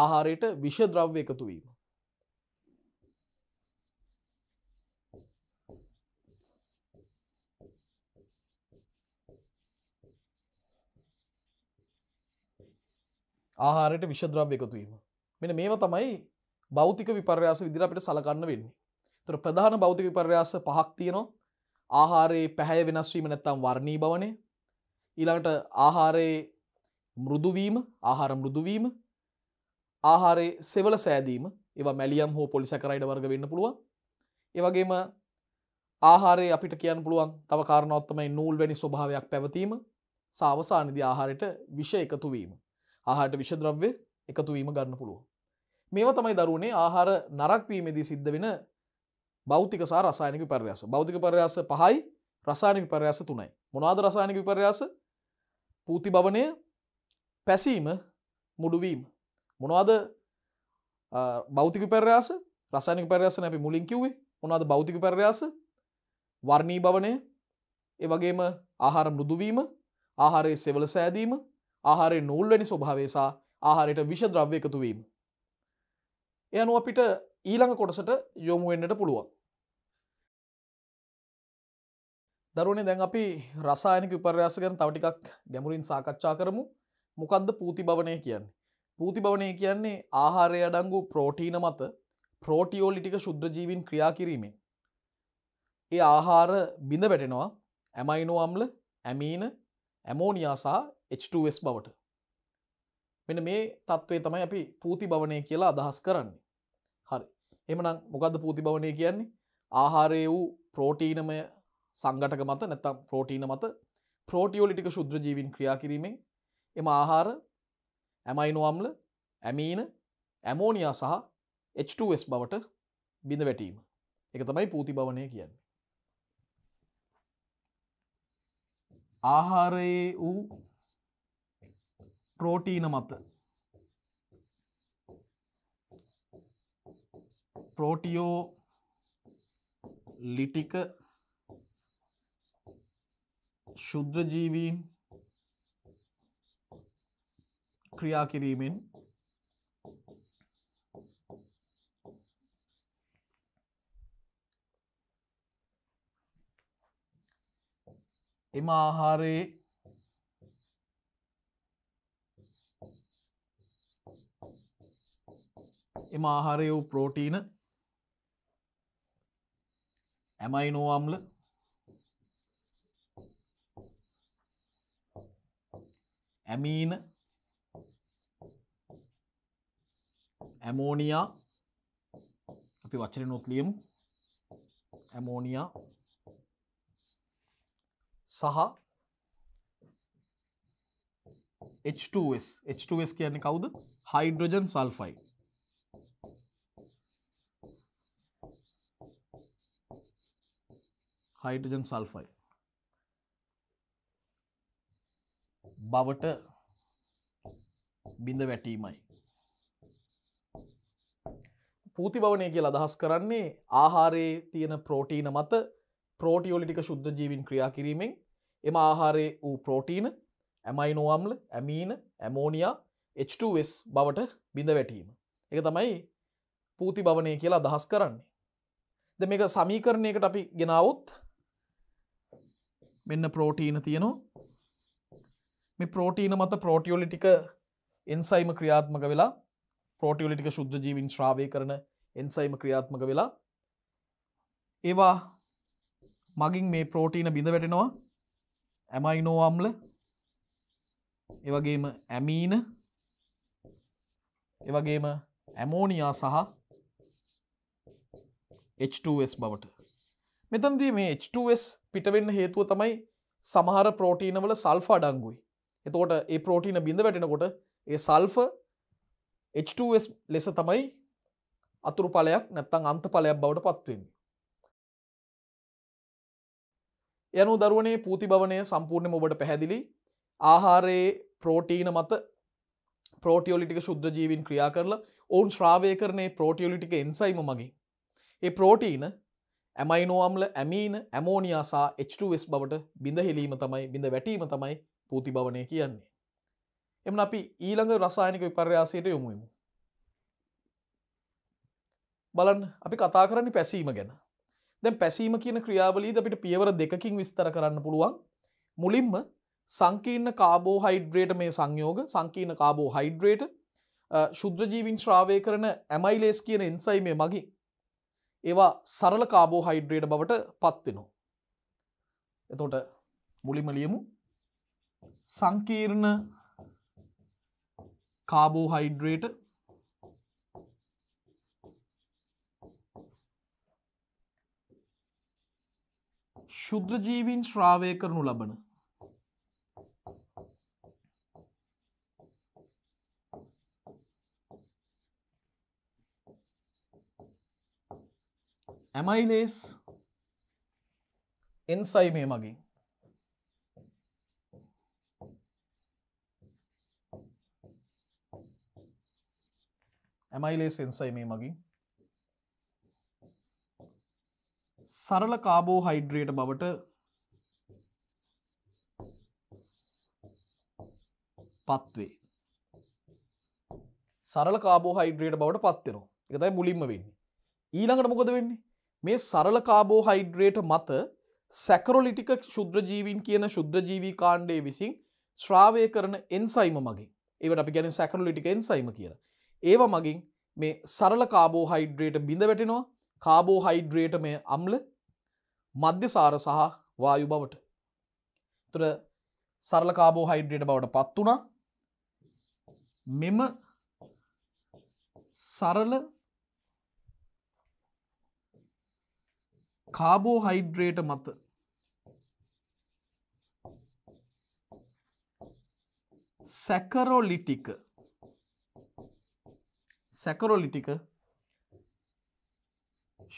ආහාරයට විෂ ද්‍රව්‍ය එකතු වීම. ආහාරයට විෂ ද්‍රව්‍ය එකතු වීම. මෙන්න මේවා තමයි භෞතික විපර්යාස විදිහට අපිට සලකන්න වෙන්නේ. ඒතර ප්‍රධාන භෞතික විපර්යාස පහක් තියෙනවා. ආහාරයේ පැහැය වෙනස් වීම නැත්නම් වර්ණී භවණය. ඊළඟට ආහාරයේ මෘදුවීම ආහාර මෘදුවීම ආහාරයේ සෙවල සෑදීම ඒවා මැලියම් හෝ පොලිසැකරයිඩ් වර්ග වෙන්න පුළුවන් ඒ වගේම ආහාරයේ අපිට කියන්න පුළුවන් තව කාරණාවක් තමයි නූල් වැනි ස්වභාවයක් පැවතීම සහ අවසානයේදී ආහාරයට විෂ එකතු වීම ආහාරයට විෂ ද්‍රව්‍ය එකතු වීම ගන්න පුළුවන් මේවා තමයි දරුවනේ ආහාර නරක් වීමේදී සිද්ධ වෙන භෞතික සහ රසායනික විපර්යාස භෞතික විපර්යාස 5යි රසායනික විපර්යාස 3යි මොනවාද රසායනික විපර්යාස පූති භවනය පැසීම මුඩුවීම. මොනවාද බෞතික පැරයාස රසානික පැරයාස නැි මුලින් කිව්වේ මොනාද බෞතික පැරයාස වර්ණී භවනය ඒ වගේම ආහාර මුරුදුවීම ආහාරයේ සෙවල සෑදීම ආහාරය නූල්වැනි ස්වභාවේසා ආහාරයට විෂ ද්‍රව්‍ය එකතුවීම. එයනුව අපිට ඊළඟ කොටසට යොමු වෙන්නට පුළුවන්. දරුවනි දැන් අපි රසායනික විපර්යාස ගැන තව ටිකක් ගැඹුරින් සාකච්ඡා කරමු. මොකද්ද පූතිභවනය කියන්නේ? පූතිභවනය කියන්නේ ආහාරය අඩංගු ප්‍රෝටීන මත ප්‍රෝටියෝලිටික ශුද්ධ ජීවීන් ක්‍රියා කිරීමෙන් ඒ ආහාර බිඳ වැටෙනවා ඇමයිනෝ අම්ල, ඇමීන, ඇමෝනියා සහ H2S බවට. මෙන්න මේ தત્ත්වය තමයි අපි පූතිභවනය කියලා අදහස් කරන්නේ. හරි. එහෙමනම් මොකද්ද පූතිභවනය කියන්නේ? ආහාරයේ වූ ප්‍රෝටීනමය සංගටක මත නැත්තම් ප්‍රෝටීන මත ප්‍රෝටියෝලිටික ශුද්‍ර ජීවින් ක්‍රියා කිරීමෙන් එම ආහාර ඇමයිනොම්ල ඇමීන ඇමෝනියා සහ H2S බවට බිඳ වැටීම. එක තමයි පූති භවනය කියන්නේ. ආහාරයේ වූ ප්‍රෝටීන මත ප්‍රෝටියෝ ලිටික ශුද්‍රජීවීන් ක්‍රියා කිරීමෙන් එම ආහාරයේ එම ආහාරය වූ ප්‍රෝටීන ඇමයිනෝ අම්ල ඇමීන ඇමෝනියා අපි වචන නොත් ලියමු ඇමෝනියා සහ H2S H2S කියන්නේ කවුද හයිඩ්‍රජන් සල්ෆයිඩ් හයිඩ්‍රජන් සල්ෆයිඩ් බවට බිඳ වැටීමයි. පූති බවනය කිය අදහස් කරන්නේ ආහාරයේ තියෙන ප්‍රෝටීන මත ප්‍රෝටියෝලිටික ශුද්ධ ජීවින් ක්‍රියා කිරීමෙන් එම ආහාරයේ වූ ප්‍රෝටීන ඇමයිනෝම්ල ඇමීන ඇමෝනියා H2S බවට බිඳ වැටීම. එක තමයි පූති බවනය කියලා අදහස් කරන්නේ. ද මේක සමීකරණයකට අපි ගෙනවුත් මෙන්න ප්‍රෝටීන තියනවා මේ ප්‍රෝටීන මත ප්‍රෝටියෝලි ටික එන්සයිම ක්‍රියාත්මක වෙලා ප්‍රෝටියෝලි ටික ශුද්ධ ජීවින් ශ්‍රාවය කරන එන්සයිම ක්‍රියාත්මක වෙලා ඒවා මගින් මේ ප්‍රෝටීන බිඳ වැටෙනවා ඇමයිනෝ අම්ල එවගේම ඇමීන එවගේම ඇමෝනියා සහ H2S බවට මෙතන්දී මේ H2S පිටවෙන්න හේතුව තමයි සමහර ප්‍රෝටීනවල සල්ෆා අඩංගුයි එතකොට ඒ ප්‍රෝටීන බිඳ වැටෙනකොට ඒ සල්ෆ H2S ලෙස තමයි අතුරු ඵලයක් නැත්නම් අන්ත ඵලයක් බවට පත් වෙන්නේ. යනු දරුවනේ පූති භවනය සම්පූර්ණයෙන්ම ඔබට පැහැදිලි. ආහාරයේ ප්‍රෝටීන මත ප්‍රෝටියෝලිටික ශුද්ධ ජීවීන් ක්‍රියා කරලා ඔවුන් ශ්‍රාවය කරනේ ප්‍රෝටියෝලිටික එන්සයිම මගින්. ඒ ප්‍රෝටීන ඇමයිනෝම්ල ඇමීන ඇමෝනියා සහ H2S බවට බිඳ හෙලීම තමයි බිඳ වැටීම තමයි පූතිබවනය කියන්නේ. එම අපි ඊළඟ රසායනික විපර්යාසයට යොමුමු. බලන් අපි කතා කරන්නේ පැසීම ගැන. දැන් පැසීම කියන ක්‍රියාවලියද අපිට පියවර දෙකකින් විස්තර කරන්න පුළුවන්. මුලින්ම සංකීර්ණ කාබෝහයිඩ්‍රේට මේ සංයෝග සංකීර්ණ කාබෝහයිඩ්‍රේට ශුද්‍රජීවින් ශ්‍රාවය කරන ඇමයිලේස් කියන එන්සයිමේ මගේ ඒවා සරල කාබෝහයිඩ්‍රේට බවට පත්වෙනවා. එතොට මුලිම ලියමු සංකීර්ණ කාබෝහයිඩ්‍රේට ශුද්‍ර ජීවීන් ශ්‍රාවය කරනු ලබන ඇමයිලේස් එන්සයිමේ මගින් ඇමයිලේ සෙන්සයි මේ මගින් සරල කාබෝ හයිඩ්‍රේට බවට පත්වේ සරල කාබෝ හයිඩ්‍රේට බවට පත්වෙනවා එකතයි මුලින්ම වෙන්නේ ඊළඟට මොකද වෙන්නේ මේ සරල කාබෝ හයිඩ්‍රේට මත සැකරොලිටික ශුද්‍රජීවින් කියන ශුද්‍රජීවී කාණ්ඩය විසින් ශ්‍රාවය කරන එන්සයිම මගේ ඒවට අපි ගැන සැකරලිටික එන්සයිම කියලා ඒව මගින් මේ සරල කාබෝ හයිඩ්‍රේට බිඳ වැටෙනවා කාබෝ හයිඩ්‍රේට මේ අම්ල මධ්‍යසාර සහ වායු බවට. තුර සරල කාබෝ හයිඩ්‍රේට බවට පත් වුණා මෙම සරල කාබෝ හයිඩ්‍රේට මත සැකරොලිටික සැකරොලිටික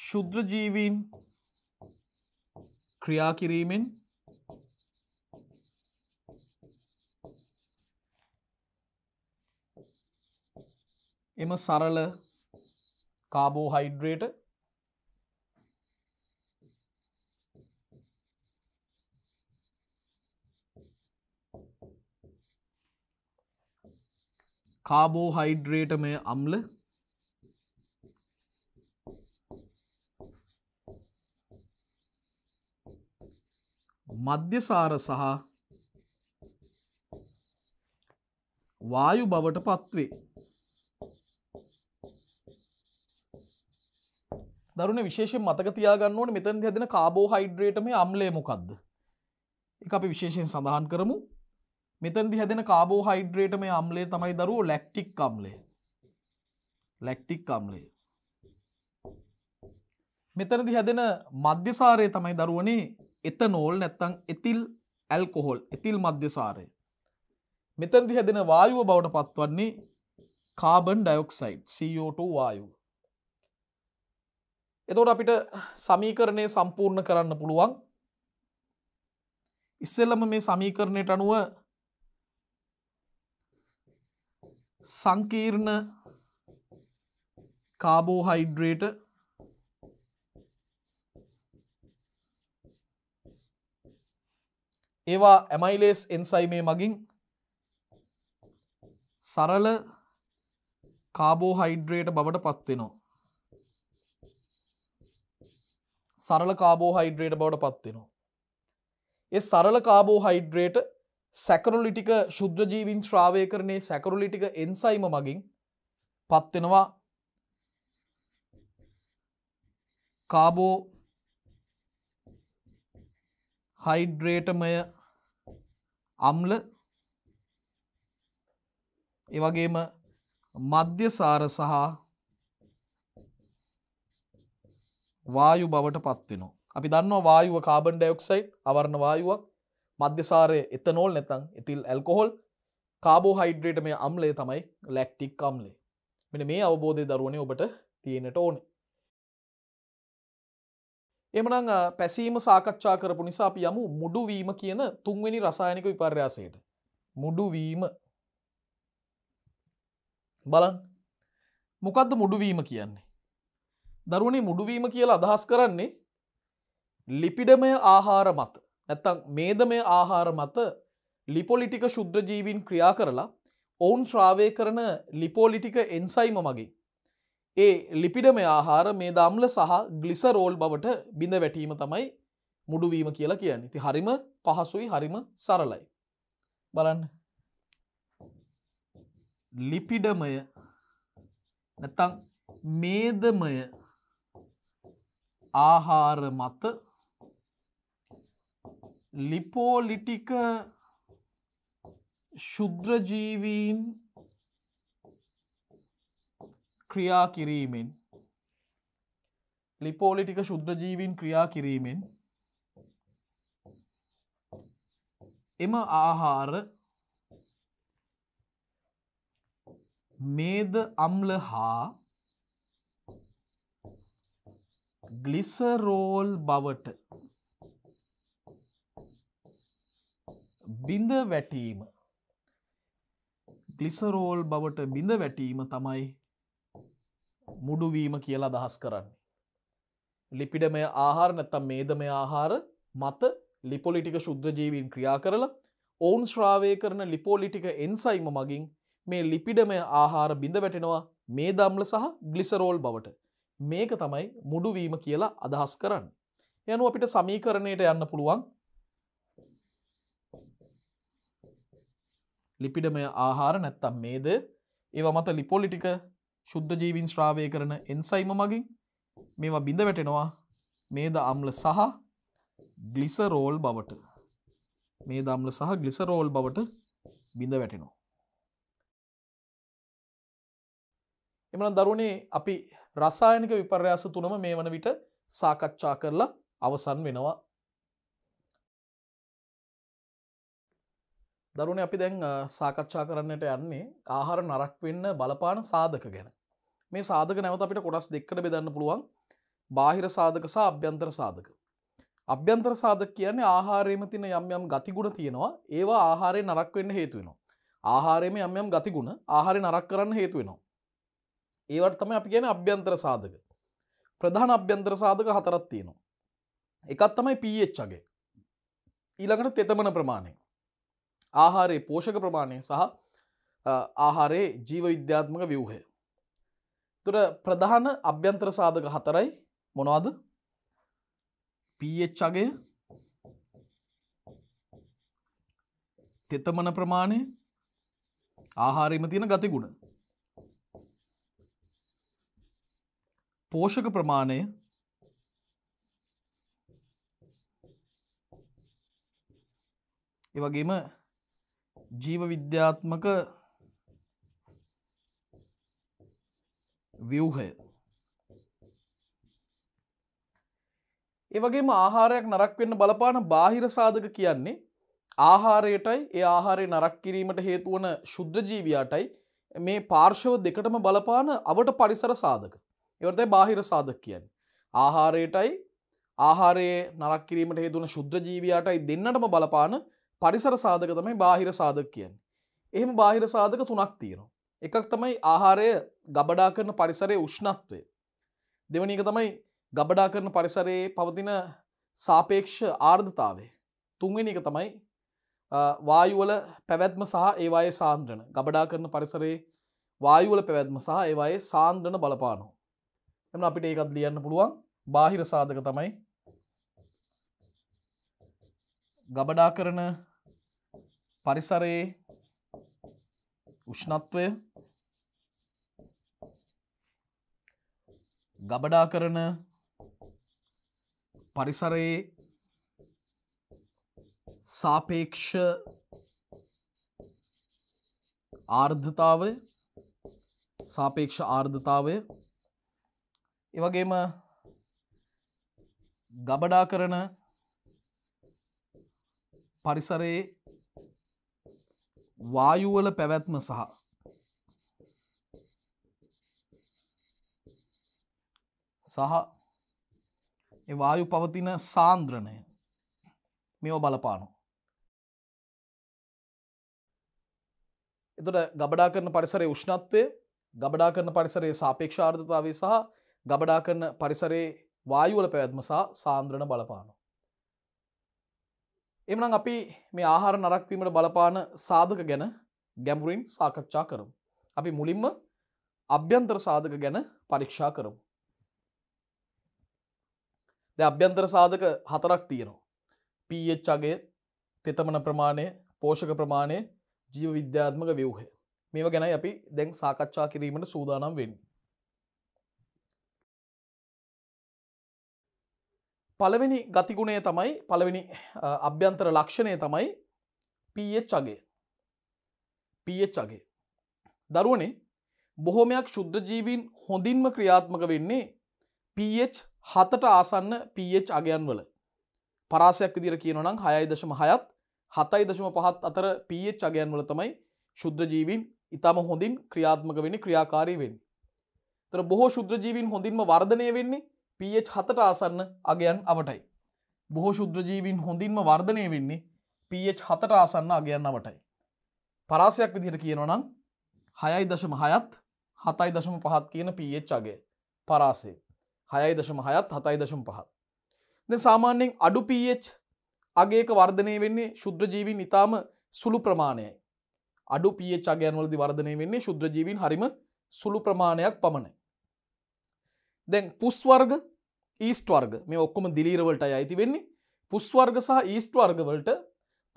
ශුද්‍රජීවීන් ක්‍රියා කිරීමෙන් එම සරල කාබෝහයිඩ්‍රේට කාබෝහයිඩ්‍රේටමය අම්ල මධ්‍යසාර සහ වායු බවට පත්වේ. දරුණ විශේෂෙන් මතක තියාගන්න ඕනේ මෙතනදී හැදෙන කාබෝහයිඩ්‍රේටමේ අම්ලය මොකද්ද? ඒක අපි විශේෂයෙන් සඳහන් කරමු. මෙතන්දි හැදෙන කාබෝ හයිඩ්‍රේට මේ අම්ලේ තමයි දරුවෝ ලැක්ටික් අම්ලේ ලැක්ටික් අම්ලේ මෙතනදි හැදෙන මධ්‍යසාරය තමයි දරුවනේ එතනෝල් නැත්තං එතිල් ඇල්කොහොල් එතිල් මධ්‍යසාරය. මෙතනදි හැදෙන වායුව බවට පත්වන්නේ කාබන් ඩයොක්සයිඩ් CO2 වායු. එතකොට අපිට සමීකරණය සම්පූර්ණ කරන්න පුළුවන්. ඉස්සෙල්ලම මේ සමීකරණයට අනුව සංකීර්ණ කාබෝහයිඩ්‍රේට ඒවා ඇමයිලේස් එන්සයිමේ මගින් සරල කාබෝහයිඩ්‍රේට බවට පත්වෙනවා. සරල කාබෝහයිඩ්‍රේට බවට පත්වෙනවා. ඒ සරල කාබෝහයිඩ්‍රේට සැකරොලිටික ශුද්‍රජීවින් ශ්‍රාවය කරනේ සැකරොලිටික එන්සයිම මගින් පත්වෙනවා කාබෝ හයිඩ්‍රේටමය අම්ල එවගේම මධ්‍යසාර සහ වායු බවට පත්වෙනවා. අපි දන්නවා වායුව කාබන් ඩයොක්සයිට් අවරණ වායුවක් මධ්‍යසාරය එතනෝල් නැතං ඉතිල් ඇල්කොහොල් කාබෝහයිඩ්‍රේට මේ අම්ලේ තමයි ලැක්ටික් කම්ලේ මෙන මේ අවබෝධය දරුවනේ ඔබට තියෙනට ඕන එමනං පැසීම සාකච්ඡා කරපු නිසා අපි යමු මුඩුවීම කියන තුන්වෙනි රසායනික විපර්යාසයට මුඩුවීම බලන් මොකක්ද මුඩුවීම කියන්නේ දරුවනේ මුඩුවීම කියලා අදහස් කරන්නේ ලිපිඩමය ආහාර මත නැත්තං මේදමය ආහාර මත ලිපොලිටික ශුද්‍රජීවින් ක්‍රියා කරලා ඔවුන් ශ්‍රාවය කරන ලිපෝලිටික එන්සයිම මගේ. ඒ ලිපිඩම ආහාර මේ දම්ල සහ ගලිසරෝල් බවට බිඳ වැටීම තමයි මුඩුවීම කියලා කියන්න ති හරිම පහසුයි හරිම සරලයි. බලන්න ලිපිඩමය නැතං මේදමය ආහාර මත ලිපෝලිටික ශුද්‍රජීවීන් ක්‍රියා කිරීමෙන් ලිපෝලිටික ශුද්‍රජීවීන් ක්‍රියා කිරීමෙන් එම ආහාර මේද අම්ල හා ගලිසරෝල් බවට බිඳ වැටීම ගලිසරෝල් බවට බිඳ වැටීම තමයි මුඩුවීම කියලා දහස් කරන්නේ. ලිපිඩමය ආහාර නැත්තම් මේදමය ආහාර මත ලිපොලිටික ශුද්‍රජීවීන් ක්‍රියා කරලා ඔවුන් ශ්‍රාවය කරන ලිපෝලිටික එන්සයිම මගින් මේ ලිපිඩමය ආහාර බිඳ වැටෙනවා මේ දම්ල සහ ගලිසරෝල් බවට. මේක තමයි මුඩුවීම කියලා අදහස් කරන්න. යනු අපිට සමීකරණයට යන්න පුළුවන් ලිපිඩමය ආහාර නැත්තම් මේද ඒව මත ලිපොලිටික ශුද්ධ ජීවින් ශ්‍රාවය කරන එන්සයිම මගින් මේවා බිඳ වැටෙනවා මේද අම්ල සහ ගලිසරෝල් බවට මේ දම්ල සහ ගලිසරෝල් බවට බිඳ වැටෙනවා. එමන දරුණේ අපි රසායනික විපර්යාස තුනම මේ වන විට සාකච්ඡා කරලා අවසන් වෙනවා දරුණ අපි දැන් සාකච්ඡා කරන්නට යන්නේ ආහාර නරක් වෙන්න බලපාන සාධක ගැන මේ සාධක නැවත අපිට කොටස් දෙක්කට බෙදන්න පුළුවන් බාහිර සාධක සහ අභ්‍යන්තර සාධක අභ්‍යන්තර සාධක කියන්නේ ආහාරයේම තියෙන යම් යම් ගතිගුණ තියෙනවා ඒවා ආහාරේ නරක් වෙන්න හේතු වෙනවා ආහාරයේම යම් යම් ගතිගුණ ආහාරේ නරක් කරන්න හේතු වෙනවා ඒවට තමයි අපි කියන්නේ අභ්‍යන්තර සාධක ප්‍රධාන අභ්‍යන්තර සාධක හතරක් තියෙනවා එකක් තමයි pH අගේ ඊළඟට තෙතමන ප්‍රමාණය ආහාරයේ පෝෂක ප්‍රමාණය සහ ආහාරයේ ජීව විද්‍යාත්මක ව්‍යවහය. තුර ප්‍රධාන අභ්‍යන්ත්‍ර සාධක හතරයි මොනවාද පH අගේ තෙතමන ප්‍රමාණය ආහාරයම තියෙන ගතිගුණ පෝෂක ප්‍රමාණය ඒ වගේම ජීව විද්‍යාත්මක ව්‍යවහය ඒවගේම ආහාරයක් නරක් වෙන්න බලපාන බාහිර සාධක කියන්නේ ආහාරයටයි ඒ ආහාරය නරක් කිරීමට හේතුවන ශුද්‍රජීවියාටයි මේ පාර්ශව දෙකටම බලපාන අවට පරිසර සාධක. එවරතයි බාහිර සාධක කියන්නේ. ආහාරයටයි ආහාරයේ නරක් කිරීමට හේතුවන ශුද්‍රජීවියාටයි දෙන්නටම බලපාන පරිසර සාධක තමයි බාහිර සාධක කියන්නේ. එහෙම බාහිර සාධක තුනක් තියෙනවා. එකක් තමයි ආහාරය ගබඩා කරන පරිසරයේ උෂ්ණත්වය. දෙවැනි එක තමයි ගබඩා කරන පරිසරයේ පවතින සාපේක්ෂ ආර්ධතාවය. තුන්වෙනි එක තමයි වායුවල පැවැත්ම සහ ඒවායේ සාන්ද්‍රණ. ගබඩා කරන පරිසරයේ වායුවල පැවැත්ම සහ ඒවායේ සාන්ද්‍රණ බලපානවා. එන්න අපිට ඒකත් ලියන්න පුළුවන්. බාහිර සාධක තමයි ගබඩා කරන පරිසරයේ උෂ්ණත්වය ගබඩා කරන පරිසරයේ සාපේක්ෂ ආර්ධතාවය සාපේක්ෂ ආර්ධතාවය එවගේම ගබඩා කරන පරිසරයේ වායුවල පැවැත්ම සහ සහ වායු පවතින සාන්ද්‍රණය මෙෝ බලපානු. එතුට ගබඩා කරන පරිසරේ උෂ්ණත්වය ගබඩා කරන පරිසරයේ සාපේක්ෂාර්ධතාවේ සහ ගබඩා කරන පරිසරේ වායුවල පැවැත්ම සහ සාන්ද්‍රණ බලපානු. එමනම් අපි මේ ආහාර නරක්වීමට බලපාන සාධක ගැන ගැඹුරින් සාකච්ඡා කරමු. අපි මුලින්ම අභ්‍යන්තර සාධක ගැන පරීක්ෂා කරමු. දැන් අභ්‍යන්තර සාධක හතරක් තියෙනවා. pH අගය, තෙතමන ප්‍රමාණය, පෝෂක ප්‍රමාණය, ජීව විද්‍යාත්මක ව්‍යුහය. මේවා ගැනයි අපි දැන් සාකච්ඡා කිරීමට සූදානම් වෙන්නේ. පළවෙනි ගතිගුණය තමයි පළවෙනි අභ්‍යන්තර ලක්ෂණය තමයි පීච්චගේ පීච්චගේ දරුවනේ බොහොමයක් ශුද්ධජීවීන් හොඳින්ම ක්‍රියාත්මක වෙන්නේ පH හතට ආසන්න පH අගයන් වල පරාසයක් විදිර කියනනම් හයයි දශම හයත් හතයි දශම පහත් අතර පH අගයන් වල තමයි ශුද්ධජීවීන් ඉතාම හොඳින් ක්‍රියාත්මක වෙන ක්‍රියාකාරී වෙන්න. තර බොහෝ ශුද්‍රජීවීන් හොඳින්ම වර්ධනය වෙන්නේ පH හතට ආසන්න අගයන් අවටයි. බොහෝ ශුද්‍රජීවින් හොඳින්ම වර්ධනය වෙන්නේ පH හතට ආසන්න අගයන් අවටයි. පරාසයක් විදිහට කියනවනම් හයයි දශම හයත් හතයි දශම පහත් කියන පH අගේ පරාසේ හයයි දශම හයත් හතයි දශම පහත්. දෙ සාමාන්‍යයෙන් අඩු පH අගේක වර්ධනය වෙන්නේ ශුද්‍රජීවින් ඉතාම සුළු ප්‍රමාණයයි. අඩු පH අගයන්වලදි වර්ධනය වෙන්නේ ශුද්‍රජීවින් හරිම සුළු ප්‍රමාණයක් පමණයි. දැන් පුස්වර්ග ඊස්ට වර්ග මේ ඔක්කොම දිලීරවලට අයිති වෙන්නේ පුස්වර්ග සහ ඊස්ට වර්ගවලට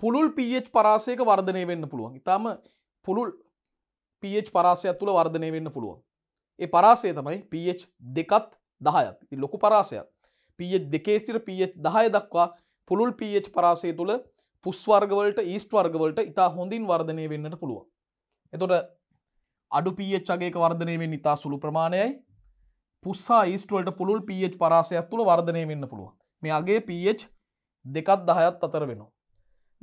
පුළුල් පH පරාසයක වර්ධනය වෙන්න පුළුවන් ඉතාම පුළුල් පH පරාසයක් තුළ වර්ධනය වෙන්න පුළුවන් ඒ පරාසය තමයි පH දෙකත් දහයත් ලොකු පරාසයක් පH දෙකේසිර පH දහය දක්වා පුළුල් පH පරාසය තුළ පුස්වර්ගවලට ඊස්ට වර්ගවලට ඉතා හොඳින් වර්ධනය වෙන්නට පුළුවන් එතොට අඩු පH අගේක වර්ධනය වෙන්න ඉතා සුළු ප්‍රමාණයයි පුස්සා ඊස්ටුවලට පුළුල් පH පරාසයක් තුළ වර්ධනය වෙන්න පුළුව මෙයාගේ පH දෙකත් දහයත් අතර වෙනවා.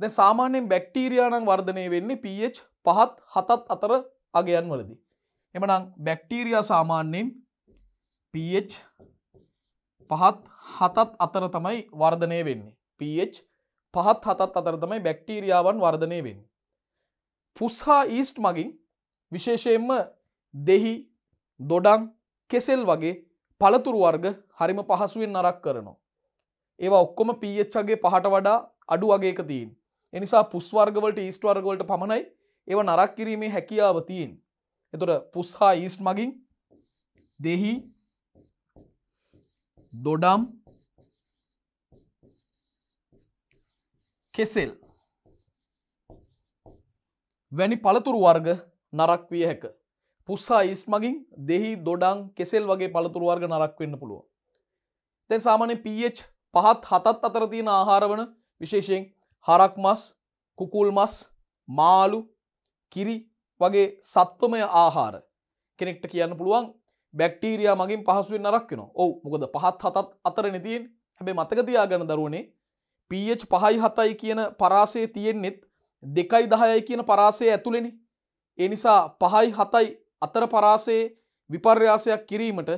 දැ සාමාන්‍යෙන් බැක්ටීරයානං වර්ධනය වෙන්නේ පH පහත් හතත් අතර අගයන් වලදි. එමනම් බැක්ටීරයා සාමාන්‍යයෙන් පH පහත් හතත් අතර තමයි වර්ධනය වෙන්නේ. පH පහත් හතත් අතර තමයි බැක්ටීරියාවන් වර්ධනය වෙන්න. පුස්හා ඊස්ට් මගින් විශේෂයෙන්ම දෙහි දොඩන් කෙසෙල් වගේ පළතුරු වර්ග හරිම පහසුවෙන් නරක් කරනවා. ඒවා ඔක්කොම පH වගේ පහට වඩා අඩු වගේ එක තියෙන. එනිසා පුස් වර්ග වලට ඊස්ට් වර්ග වලට පමණයි ඒව නරක් කිරීමේ හැකියාව තියෙන්නේ. එතකොට පුස් හා ඊස්ට් මගින් දෙහි දොඩම් කෙසෙල් වැනි පළතුරු වර්ග නරක් විය හැකිය. පුස්සා ඉස් මගින් දෙහි දොඩං කෙසෙල් වගේ පළතුරු වර්ග නරක් වෙන්න පුළුවන්. දැන් සාමාන්‍ය pH පහත් හතත් අතර තියෙන ආහාර වන විශේෂයෙන් හරක් මස්, කුකුල් මස්, මාළු, කිරි වගේ සත්වමය ආහාර කෙනෙක්ට කියන්න පුළුවන් බැක්ටීරියා මගින් පහසුවෙන් නරක් වෙනවා. ඔව් මොකද පහත් හතත් අතරනේ තියෙන්නේ. හැබැයි මතක තියාගන්න දරුවනේ pH 5යි 7යි කියන පරාසය තියෙන්නෙත් 2යි 10යි කියන පරාසය ඇතුළේනේ. ඒ නිසා 5යි 7යි අතර පරාසේ විපර්යාසයක් කිරීමට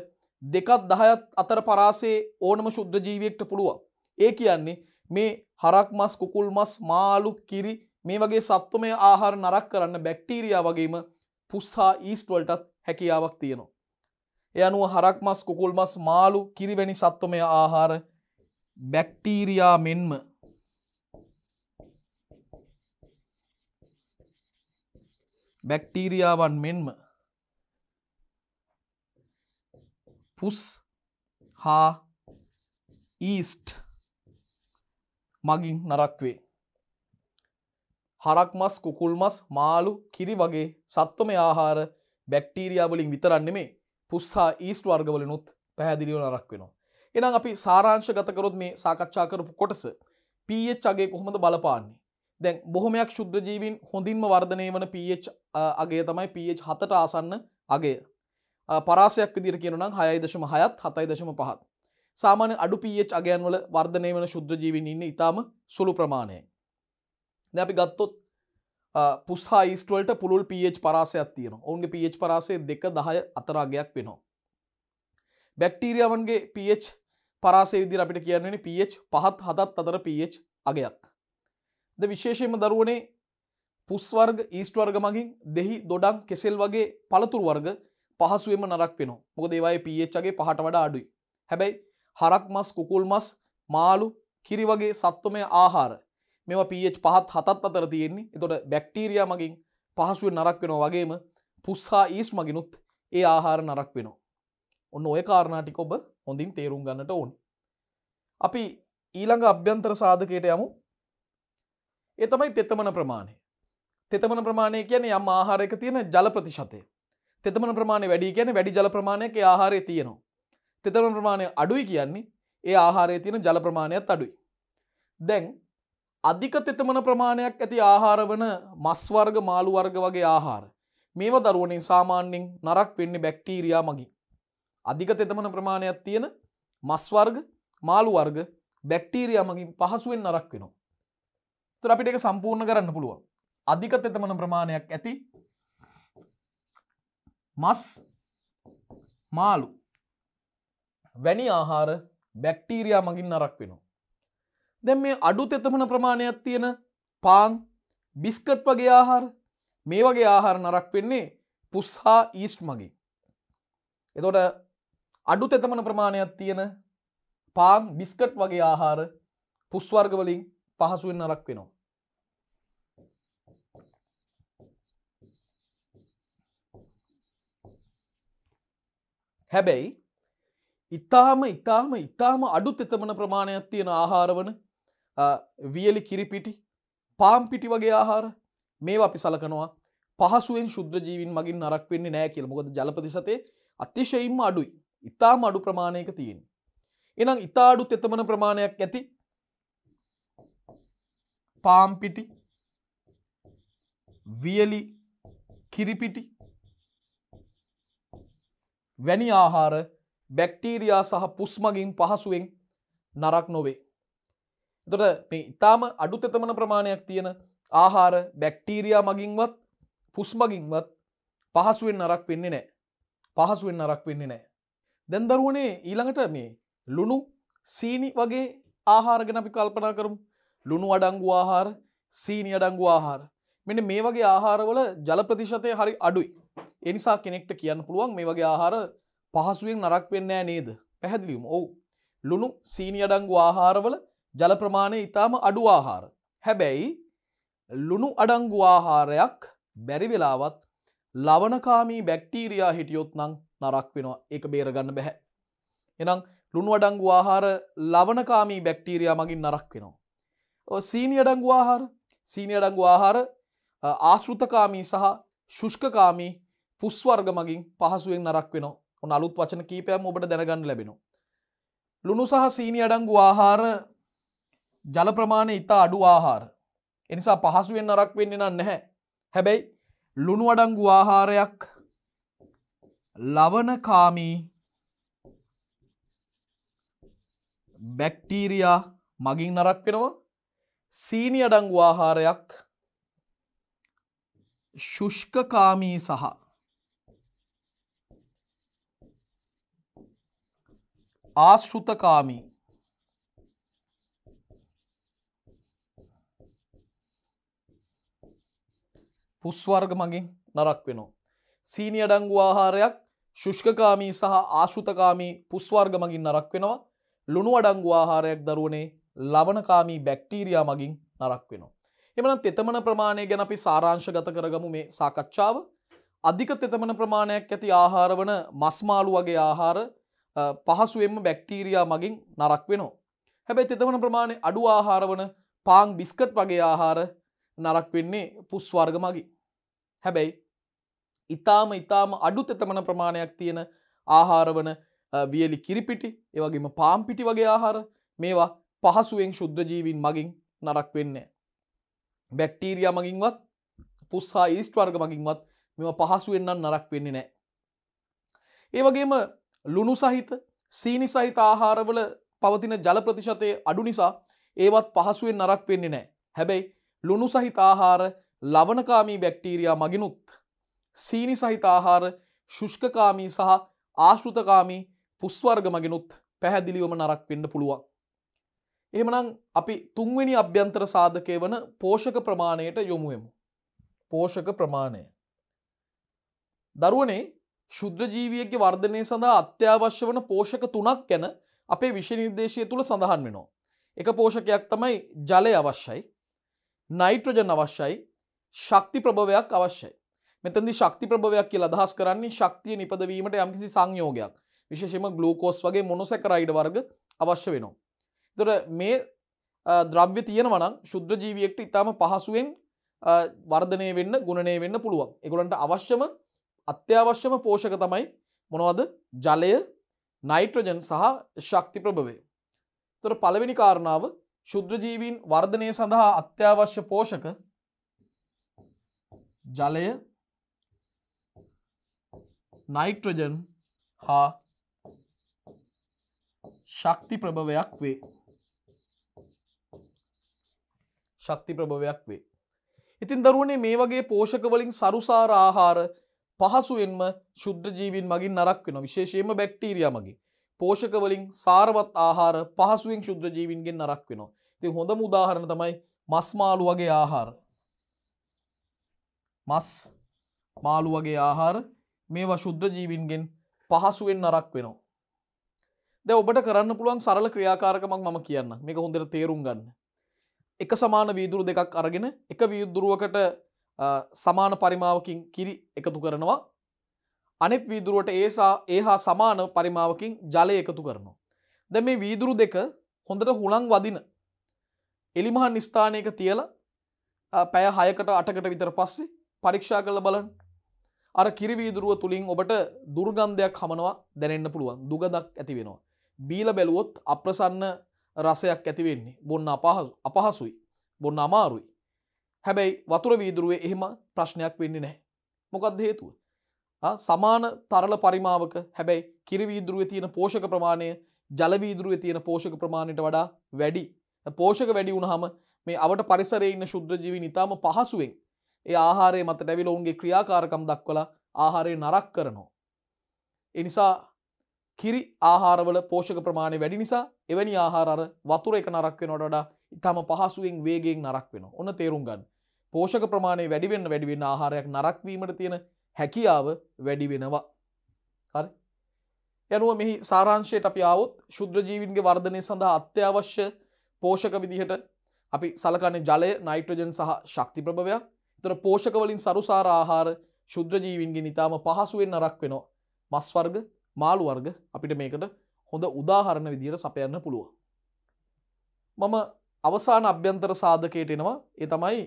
දෙකත් දහයත් අතර පරාසේ ඕනම ශුද්‍ර ජීවියෙක්ට පුළුවන්. ඒ කියන්නේ මේ හරක් මස් කුකුල් මස් මාළු කිරි මේ වගේ සත්වමය ආහාර නරක් කරන්න බැක්ටීරියා වගේම පුස්හා ඊස්ටවල්ටත් හැකියාවක් තියෙනවා. එය අනුව හරක් මස් කුකුල් මස් මාළු කිරිවැනි සත්වමය ආහාර බැක්ටීරයා මෙන්ම බැක්ටීරියාවන් මෙන්ම පුස් හා ඊස්ට් මගින් නරක්වේ. හරක් මස් කුකුල් මස් මාලු කිරි වගේ සත්වම ආහාර බැක්ටීරයාවලින් විතරන්නේ මේ පුස්හා ඊස්ට වර්ගවලනුත් පැහැදිලිව නරක් වෙනවා. එනම් අපි සාරාංශ ගතකරොත් මේ සාකච්ඡා කරපු කොටස පH අගේ කොහොමද බලපාන්නේ. දැන් බොහොමයක් ශුද්‍රජීවින් හොඳින්ම වර්ධනය වන පH අගේ තමයි පH හතට ආසන්න අගේ. පරාසයක් විදිර කියනනම් හයයි දශම හයත් හතයි දශම පහත්. සාමාන්‍ය අඩු පH අගයන්වල වර්ධනය වන ශුද්‍රජීවින් ඉන්න ඉතාම සුළු ප්‍රමාණය. දැ අපි ගත්තොත් පුස්හා ස්ටවලට පුළුල් පH පරාසයක් තියෙන ඔවුන්ගේ පH පරාසේ දෙක දහය අතරාගයක් වෙනවා. බැක්ටීරියාවන්ගේ පH පරාසේ විදිර අපිට කියන්නේ පH පහත් හතත් අතර පH අගයක්. ද විශේෂයම දරුවනේ පුස්වර්ග ඊස්ටවර්ග මගින් දෙහි දොඩක් කෙසෙල් වගේ පළතුරු වර්ග පහසුවම නරක් වෙනවා මොක දේවයි පච්චගේ පහට වඩා අඩුයි හැබැයි හරක් මස් කුකුල් මස් මාලු කිරි වගේ සත්වමය ආහාර මෙවා පH පහත් හතත් අතර තියෙන්නේ එතොට බැක්ටීරයා මගින් පහසුවෙන් නරක් වෙනවා වගේම පුස්හා ඊස් මගිනුත් ඒ ආහාර නරක් වෙනවා ඔන්න ඔය කාරණාටික ඔබ හොඳින් තේරුම් ගන්නට ඕන් අපි ඊළඟ අභ්‍යන්තර සාධකයට යමු එතමයි තෙතමන ප්‍රමාණය තෙතමන ප්‍රමාණය කියන්නේ යම් ආහාරයක තියෙන ජල ප්‍රතිශතය තෙතමන ප්‍රමාණය වැඩි කියන වැඩි ජල ප්‍රමාණයක ආහාරය තියෙනවා. තෙතමන ප්‍රමාණය අඩුයි කියන්නේ ඒ ආහාරයේ තියෙන ජල ප්‍රමාණයත් අඩුයි. දැන් අධික තෙතමන ප්‍රමාණයක් ඇති ආහාර වන මස් වර්ග මාළු වර්ග වගේ ආහාර මේවා දරුවනේ සාමාන්‍යයෙන් නරක් වෙන්නේ බැක්ටීරියා මගින්. අධික තෙතමන ප්‍රමාණයක් තියෙන මස් වර්ග මාළු වර්ග බැක්ටීරියා මගින් පහසුවෙන් නරක් වෙනවා. ඒතර අපිට ඒක සම්පූර්ණ කරන්න පුළුවන්. අධික තෙතමන ප්‍රමාණයක් ඇති මස් මාලු වැනි ආහාර බැක්ටීරයා මගින් නරක් වෙනවා. දැන් මේ අඩු තෙතමන ප්‍රමාණයක් තියෙන පාන් බිස්කට් වගේ ආහාර මේ වගේ ආහාර නරක් වෙන්නේ පුස් හා ඊස්ට් මගේ. එතොට අඩු තෙතමන ප්‍රමාණයක් තියෙන පාන් බිස්කට් වගේ ආහාර පුස්වර්ගවලින් පහසුවෙන් නරක් වෙනවා. හැබැයි ඉතාම ඉතාම ඉතාම අඩුත් එතමන ප්‍රමාණයක් තියෙන ආහාරවන වියලි කිරිපිටි පාම්පිටි වගේ ආහාර මේවා අපි සලකනවා පහසුවෙන් ශුද්‍රජීවින් මගින් නරක් වෙන්නේ නෑ කියල මොකද ජලපතිසතේ අතිශයින්ම අඩුයි ඉතාම අඩු ප්‍රමාණයක තියෙන්. එනම් ඉතාඩුත් එතමන ප්‍රමාණයක් ඇති පාම්පිටි වියලි කිරිපිටි වැනි ආහාර බැක්ටීරයා සහ පුස්මගින් පහසුවෙන් නරක් නොවේ. එතොට මේ ඉතාම අඩුතෙතමන ප්‍රමාණයක් තියෙන ආහාර බැක්ටීරයා මගින්වත් පුස්මගින්වත් පහසුවෙන් නරක් වෙන්නේ නෑ. පහසුවෙන් නරක් වෙන්නේ නෑ. දැන්දරුවනේ ඊළඟට මේ ලුණු සීනි වගේ ආහාරගෙන අපි කල්පනා කරම් ලුණු අඩංගු ආහාර සීනි අඩංගු ආහාර මෙන මේ වගේ ආහාරවල ජල ප්‍රතිශතය හරි අඩුයි එනිසා කෙනෙක්ට කියන්න පුළුවන් මේ වගේ ආහාර පහසුවෙන් නරක් වෙන්නෑ නේද පැහැදිලිම ඔවු ලුණු සීනි අඩංගු ආහාරවල ජල ප්‍රමාණය ඉතාම අඩු ආහාර හැබැයි ලුණු අඩංගු ආහාරයක් බැරි වෙලාවත් ලවනකාමී බැක්ටීරයා හිටියොත් නම් නරක් වෙනවා එක බේරගන්න බැහැ එනම් ලුණු අඩංගු ආහාර ලවනකාමී බැක්ටීරයා මගින් නරක් වෙනවා සීනි අඩංගු ආහාර සීනි අඩංගු ආහාර ආශෘතකාමී සහ ශුෂ්කකාමී පුස්වර්ග මගින් පහසුවෙන් නරක් වෙන ඔන්න අලුත් වචන කීපයම් ඔබට දැනගන්න ලැබෙනවා. ලුණු සහ සීනි අඩංගු ආහාර ජල ප්‍රමාණය ඉතා අඩු ආහාර. එනිසා පහසුවෙන් නරක් වෙන්න නම් නැහැ. හැබැයි ලුණු අඩංගු ආහාරයක් ලවනකාමී බැක්ටීරයා මගින් නරක් වෙනවා සීනි අඩංගු ආහාරයක් ශුෂ්කකාමී සහ ආශ්ෘතකාමී පුස්වර්ග මගින් නරක් වෙනවා. සීනිය ඩංගු ආහාරයක් ශුෂ්කකාමී සහ ආශුතකාමී පුස්වර්ග මගින් නරක් වෙනවා. ලුණු අඩංගු ආහාරයක් දරුවනේ ලවනකාමී බැක්ටීරයා මගින් නරක් වෙනවා. එමනම් තෙතමන ප්‍රමාණය ගැන අපි සාරාංශගත කරගමු මේ සාකච්ඡාව. අධික තෙතමන ප්‍රමාණයක් ඇති ආහාර වන මස්මාළු වගේ ආහාර පහසුවෙන්ම බැක්ටීරයා මගින් නරක් වෙනවා. හැබැයි තෙතමන ප්‍රමාණය අඩු ආහාර වන පාං බිස්කට් වගේ ආහාර නරක් වෙන්නේ පුස්වර්ග මගින්. හැබැයි ඉතාම ඉතාම අඩු තෙතමන ප්‍රමාණයක් තියෙන ආහාර වන වියලි කිරිපිටි ඒවගේම පාම්පිටි වගේ ආහාර මේවා පහසුවෙන් ශුද්‍රජීවින් මගින් නරක් වෙන්නේ. බැක්ටීරිය මගින්වත් පුස්සා ඉස්ට වර්ග මගින්වත් මෙම පහසුවෙන්න්න නරක් වෙන්නේ නෑ. ඒවගේම ලුණු සහිත සීනි සහිත ආහාරවල පවතින ජල ප්‍රතිශතය අඩු නිසා ඒවත් පහසුවෙන් නරක් වෙන්නේ නෑ. හැබැයි ලුණු සහිත ආහාර ලවනකාමී බැක්ටීරයා මගිනුත්. සීනි සහිත ආහාර ශුෂ්කකාමී සහ ආශෘතකාමී පුස්වර්ග මගෙනුත් පැහැදිලිවම නරක් වෙන්න පුළුවන්. එහෙමනම් අපි තුන්වෙනි අභ්‍යන්තර සාධකය වන පෝෂක ප්‍රමාණයට යොමුුවමු. පෝෂක ප්‍රමාණය. දරුවනේ ශුද්‍රජීවියගේ වර්ධනය සඳහා අත්‍යවශ්‍ය වන පෝෂක තුනක් ගැන අපේ විශනිර්දේශය තුළ සඳහන් වෙනවා. එක පෝෂකයක් තමයි ජලය අවශ්‍යයි. නයිට්‍රජන් අවශ්‍යයි ශක්ති ප්‍රභවයක් අවශ්‍යයි. මෙතැදි ශක්ති ප්‍රභවයක් කියල අදහස් කරන්නේ ශක්තිය නිපදවීමට යම්කිසි සංයෝගයක් විශේෂම ගලූකෝස් වගේ මොනොසැකරයිඩ වර්ග අවශ්‍ය වෙනවා. තොර මේ ද්‍රව්‍ය තියෙනවනම් ශුද්‍ර ජීවියෙක්ට ඉතාම පහසුවෙන් වර්ධනය වෙන්න ගුණනය වෙන්න පුළුවන් එගොලන්ට අවශ්‍යම අත්‍යවශ්‍යම පෝෂක තමයි මොනවද ජලය නයිට්‍රජන් සහ ශක්ති ප්‍රභවය. තොර පළවෙනි කාරණාව ශුද්‍රජීවීන් වර්ධනය සඳහා අත්‍යවශ්‍ය පෝෂක ජලය නයිට්‍රජන් හා ශක්ති ප්‍රභවයක් වේ. ශක්ති ප්‍රභවයක් වේ. ඉතින් දරුවනේ මේ වගේ පෝෂකවලින් සරුසාර ආහාර පහසුවෙන්ම ශුද්‍රජීවින් මගින් නරක් වෙන විශේෂයෙන්ම බැක්ටීරියා මගේ. පෝෂකවලින් සාරවත් ආහාර පහසුවෙන් ශුද්‍රජීවින්ගෙන් නරක් වෙනවා. ඉතින් හොඳම උදාහරණ තමයි මස් මාළු වගේ ආහාර. මස් මාළු වගේ ආහාර මේවා ශුද්‍රජීවින්ගෙන් පහසුවෙන් නරක් වෙනවා. දැන් ඔබට කරන්න පුළුවන් සරල ක්‍රියාකාරකමක් මම කියන්න. මේක හොඳට තේරුම් ගන්න. එක සමාන වීදුරු දෙකක් අරගෙන එක වීදුරුවකට සමාන පරිමාවකින් කිරි එකතු කරනවා අනෙක් වීදුරුවට ඒසා ඒ හා සමාන පරිමාවකින් ජලය එකතු කරනවා. දැ මේ වීදුරු දෙක හොඳට හුළං වදින එලිමහන් නිස්ථානයක තියල පැය හයකට අටකට විතර පස්සේ පරීක්ෂා කළ බලන් අර කිරිවීදුරුව තුළින් ඔබට දුර්ගන්ධයක් හමනවා දැනෙන්න්න පුළුවන් දුගදක් ඇති වෙනවා. බීල බැලුවොත් අප්‍රසන්න රසයක් ඇතිවෙන්නේ බොන්න අපහසුයි බොන්න අමාරුයි. හැබැයි වතුර වීදුරුවේ එහෙම ප්‍රශ්නයක් වෙන්නේ නැහැ. මොකක්ද හේතුව. සමාන තරල පරිමාවක හැබැයි කිරිවීදුරුව තියෙන පෝෂක ප්‍රමාණය ජලවීදුරුව තියෙන පෝෂක ප්‍රමාණයට වඩා වැඩි. පෝෂක වැඩි වුණහම මේ අවට පරිසරේ ඉන්න ශුද්‍රජීවි නිතාම පහසුවෙන් ඒ ආහාරය මත ැවිල ඔවුන්ගේ ක්‍රියාකාරකම් දක්වලා ආහාරය නරක් කරනවා. එනිසා කිරි ආහාරවල පෝෂක ප්‍රමාණය වැඩි නිසා එවැනි ආහාර වතුර එක නරක් වෙනවට වඩා ඉතාම පහසුවෙන් වේගයෙන් නරක් වෙනවා. ඔන්න තේරුම් ගන්න. පෝෂක ප්‍රමාණය වැඩි වෙන්න වැඩි වෙන්න ආහාරයක් නරක් වීමට තියෙන හැකියාව වැඩි වෙනවා. හරි. යනුව මෙහි සාරාංශයට අපි ආවොත් ශුද්‍ර ජීවීන්ගේ වර්ධනය සඳහා අත්‍යවශ්‍ය පෝෂක විදිහට අපි සලකන්නේ ජලය, නයිට්‍රජන් සහ ශක්ති ප්‍රභවයක්. ඒතර පෝෂක වලින් සරුසාර ආහාර ශුද්‍ර ජීවීන්ගෙන් ඉතාම පහසුවෙන් නරක් වෙනවා. මස් වර්ග මාළු වර්ග අපිට මේකට හොඳ උදාහරණ විදිහට සපයන්න පුළුව. මම අවසාන අභ්‍යන්තර සාධකයට එනවා ඒ තමයි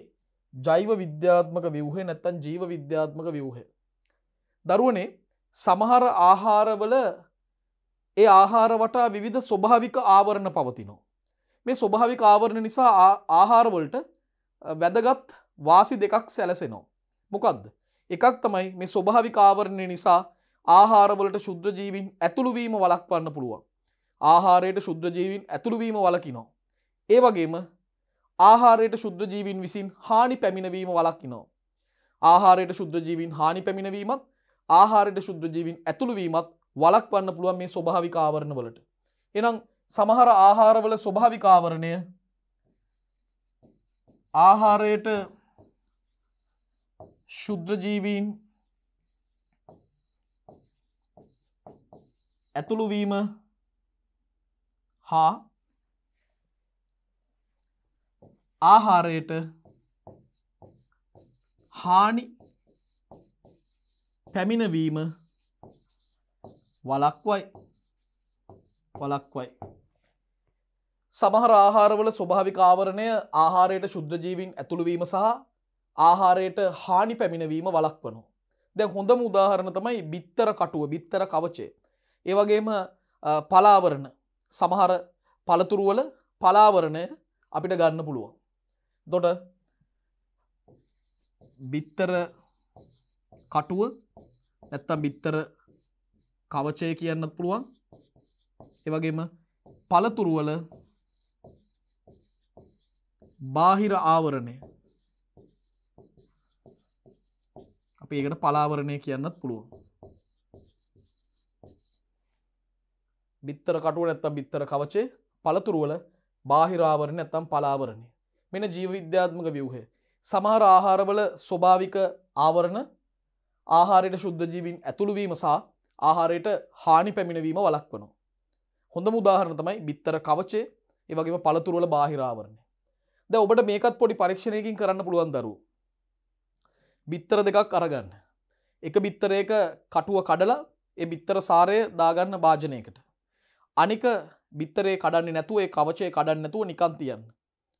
ජෛව විද්‍යාත්මක විවහේ නැත්තන් ජීව විද්‍යාත්මක විවහේ. දරුවනේ සමහර ආහාරවල ඒ ආහාර වටා විවිධ ස්වභාවික ආවරණ පවතිනෝ. මේ ස්වභාවික ආවරණ නිසා ආහාරවලට වැදගත් වාසි දෙකක් සැලසෙනෝ. මොකක්ද එකක් තමයි මේ ස්වභාවික ආවරණය නිසා ආහාරවලට ශුද්‍රජීවින් ඇතුළුවීම වලක්වන්න පුළුවන්. ආහාරයට ශුද්‍රජීවින් ඇතුළුවීම වලකිනෝ. ඒ වගේම ආහාරයට ශුද්‍රජීවින් විසින් හානි පැමිණවීම වලක්කිනෝ. ආහාරයට ශුද්‍රජීවින් හානි පැමිණවීමත් ආහාරයට ශුද්‍රජීවින් ඇතුළුවීමත් වලක්වන්න පුළුවන් මේ ස්වභාවිකාවරණ වලට. එනම් සමහර ආහාරවල ස්වභාවිකාවරණය ආහාරයට ශුද්‍රජීවීන් ඇතුළුවීම හා ආහාරයට හානි පැමිණවීම වලක්වයි වලක්වයි සමහර ආහාරවල ස්වභාවික ආවරණය ආහාරයට ශුද්ධ ජීවීන් ඇතුළුවීම සහ ආහාරයට හානි පැමිණවීම වලක්වනවා. දැන් හොඳම උදාහරණ තමයි බිත්තර කටුව බිත්තර කවචේ ඒ වගේම පලාවරණ සමහර පළතුරුවල පලාවරණය අපිට ගන්න පුළුවන්. දොට බිත්තර කටුව නැත්තම් බිත්තර කවචය කියන්න පුළුවන් ඒවගේම පළතුරුවල බාහිර ආවරණය අපි ඒකට පලාවරණය කියන්නත් පුළුවන් බිත්තර කටුව නැත්තම් බිත්තර කවචේ පළතුරුවල බාහිරාවරණ නැත්තම් පලාවරණය. මෙන ජීවවිද්‍යාත්මක ව්‍යවහය. සමහර ආහාරවල ස්වභාවික ආවරණ ආහාරයට ශුද්ධජීවීන් ඇතුළුවීම සහ ආහාරයට හානි පැමිණවීම වලක් වනවා. හොඳ මුදාහරණ තමයි බිත්තර කවචේ ඒවගේම පළතුරුවල බාහිරාවරණය. ද ඔබට මේකත් පොඩි පරීක්ෂණයකින් කරන්න පුළුවන් දරු. බිත්තර දෙකක් අරගන්න. එක බිත්තරයක කටුව කඩලා ඒ බිත්තර සාරය දාගන්න භාජනයකට. අනික බිත්තරේ කඩන්න නැතුව ඒ කවචය කඩන්න නැතුව නිකන් තියන්න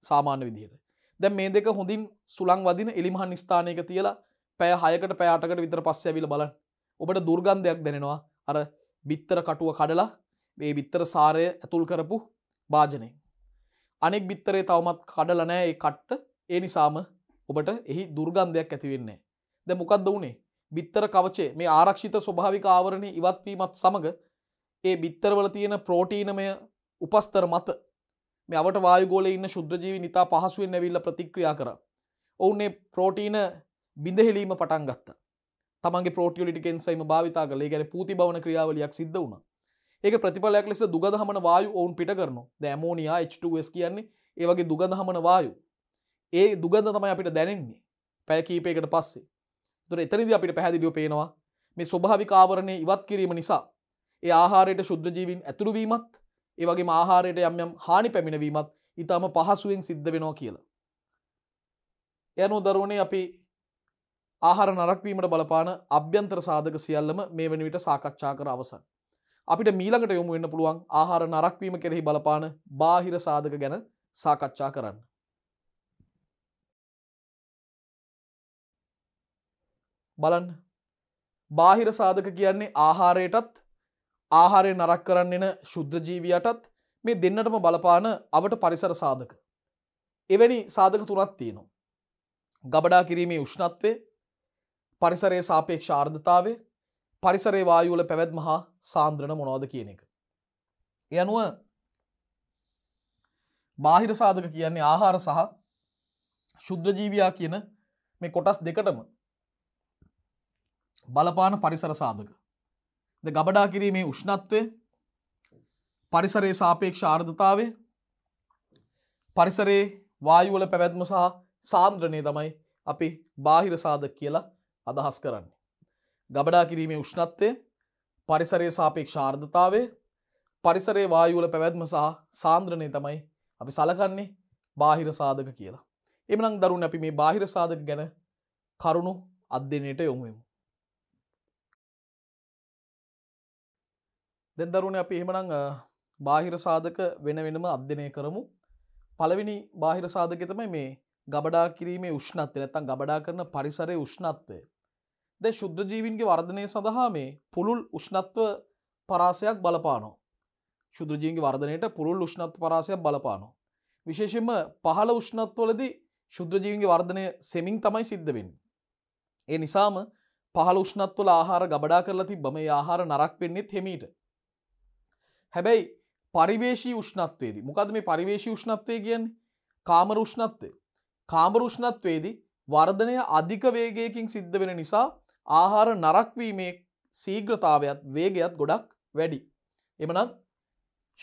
සාමාන්‍ය විදිහට. දැන් මේ දෙක හොඳින් සුළං වදින එලිමහන් ස්ථානයක තියලා පැය 6කට පැය 8කට විතර පස්සේ ඇවිල්ලා බලන්න. ඔබට දුර්ගන්ධයක් දැනෙනවා. අර බිත්තර කටුව කඩලා මේ බිත්තර සාරය ඇතුල් කරපු භාජනය. අනෙක් බිත්තරේ තවමත් කඩලා නැහැ ඒ කට්ට. ඒ නිසාම ඔබට එහි දුර්ගන්ධයක් ඇති වෙන්නේ නැහැ. දැන් මොකද්ද වුනේ? බිත්තර කවචේ මේ ආරක්ෂිත ස්වභාවික ආවරණේ ඉවත් වීමත් සමග ඒ බිත්තරවල තියෙන ප්‍රෝටීනමය උපස්තර මත මේ අවට වායුගෝලය ඉන්න ශුද්‍රජීවි නිතා පහසුවෙන් නැවිල්ල ප්‍රතික්‍රියා කර ඔවුන්නේ ප්‍රෝටීන බිඳහෙලීම පටන් ගත්ත තමන්ගේ ප්‍රෝටියලිටිකෙන්සයිම භාවිතා කළ ගැන පූති බවන ක්‍රියාවලයක් සිද්ධ වුණ ඒක ප්‍රතිඵලයක් ලෙස දුගදහමන වායු ඔවුන් පිට කරන දෑමෝනියා H2S කියන්නේ ඒවගේ දුගදහමන වායු ඒ දුගද තමයි අපිට දැනෙන්නේ පැය කීපයකට පස්සේ තුර එතනදි අපිට පැහැදිලිව පේනවා මේ ස්වභාවිකාවරණය ඉවත් කිරීම නිසා ඒ ආහාරයට ශුද්‍රජීවින් ඇතුළුවීමත් ඒ වගේ ආහාරයට යම් යම් හානි පැමිණවීමත් ඉතාම පහසුවෙන් සිද්ධ වෙනවා කියලා. යනු දරුවනේ අපි ආහාර නරක්වීමට බලපාන අභ්‍යන්තර සාධක සියල්ලම මේ වෙන විට සාකච්ඡා කර අවසන්. අපිට මීළඟට යොමු වෙන්න පුළුවන් ආහාර නරක්වීම කෙරෙහි බලපාන බාහිර සාධක ගැන සාකච්ඡා කරන්න. බලන්න බාහිර සාධක කියන්නේ ආහාරයටත් ආහාරය නරක් කරන්න එන ශුද්ධජීවියටත් මේ දෙන්නටම බලපාන අවට පරිසර සාධක. එවැනි සාධක තුනත් තියෙනවා. ගබඩා කිරීමේ උෂ්ණත්වය පරිසරයේ සාපේක්ෂ ආර්ධතාවය පරිසරේ වායුවල පැවැත්ම හා සාන්ද්‍රණ මොනවද කියන එක. ඒ අනුව බාහිර සාධක කියන්නේ ආහාර සහ ශුද්ධ ජීවියා කියන මේ කොටස් දෙකටම බලපාන පරිසර සාධක. ද ගබඩා කිරීමේ උෂ්ණත්වය පරිසරයේ සාපේක්ෂ ආර්ධතාවය පරිසරයේ වායුවල පැවැත්ම සහ සාන්ද්‍රණය තමයි අපි බාහිර සාධක කියලා අදහස් කරන්නේ. ගබඩා කිරීමේ උෂ්ණත්වය පරිසරයේ සාපේක්ෂ ආර්ධතාවය පරිසරයේ වායුවල පැවැත්ම සහ සාන්ද්‍රණය තමයි අපි සලකන්නේ බාහිර සාධක කියලා. එමනම් දරුණ අපි මේ බාහිර සාධක ගැන කරුණු අධ්‍යයනයට යොමු වෙමු. දැන් දරුවනේ අපි එහෙමනම් බාහිර සාධක වෙන වෙනම අධ්‍යයනය කරමු. පළවෙනි බාහිර සාධකය තමයි මේ ගබඩා කිරීමේ උෂ්ණත්වය නැත්නම් ගබඩා කරන පරිසරයේ උෂ්ණත්වය. දැන් ශුද්ධ ජීවීන්ගේ වර්ධනය සඳහා මේ පුළුල් උෂ්ණත්ව පරාසයක් බලපානවා. ශුද්ධ ජීවීන්ගේ වර්ධනයට පුළුල් උෂ්ණත්ව පරාසයක් බලපානවා. විශේෂයෙන්ම පහළ උෂ්ණත්වවලදී ශුද්ධ ජීවීන්ගේ වර්ධනය සෙමින් තමයි සිද්ධ වෙන්නේ. ඒ නිසාම පහළ උෂ්ණත්වල ආහාර ගබඩා කරලා තිබ්බම ඒ ආහාර නරක් වෙන්නේත් හිමීට. හැබැයි පරිවේශී උෂ්ණත්වේදී මොකද මේ පරිවේශී උෂ්ණත්වය කියන්නේ කාමර උෂ්ණත්වය. කාමර උෂ්ණත්වයේදී වර්ධනය අධික වේගයකින් සිද්ධ වෙන නිසා ආහාර නරක්වීමේ සීග්‍රතාවයත් වේගයත් ගොඩක් වැඩි. එමනත්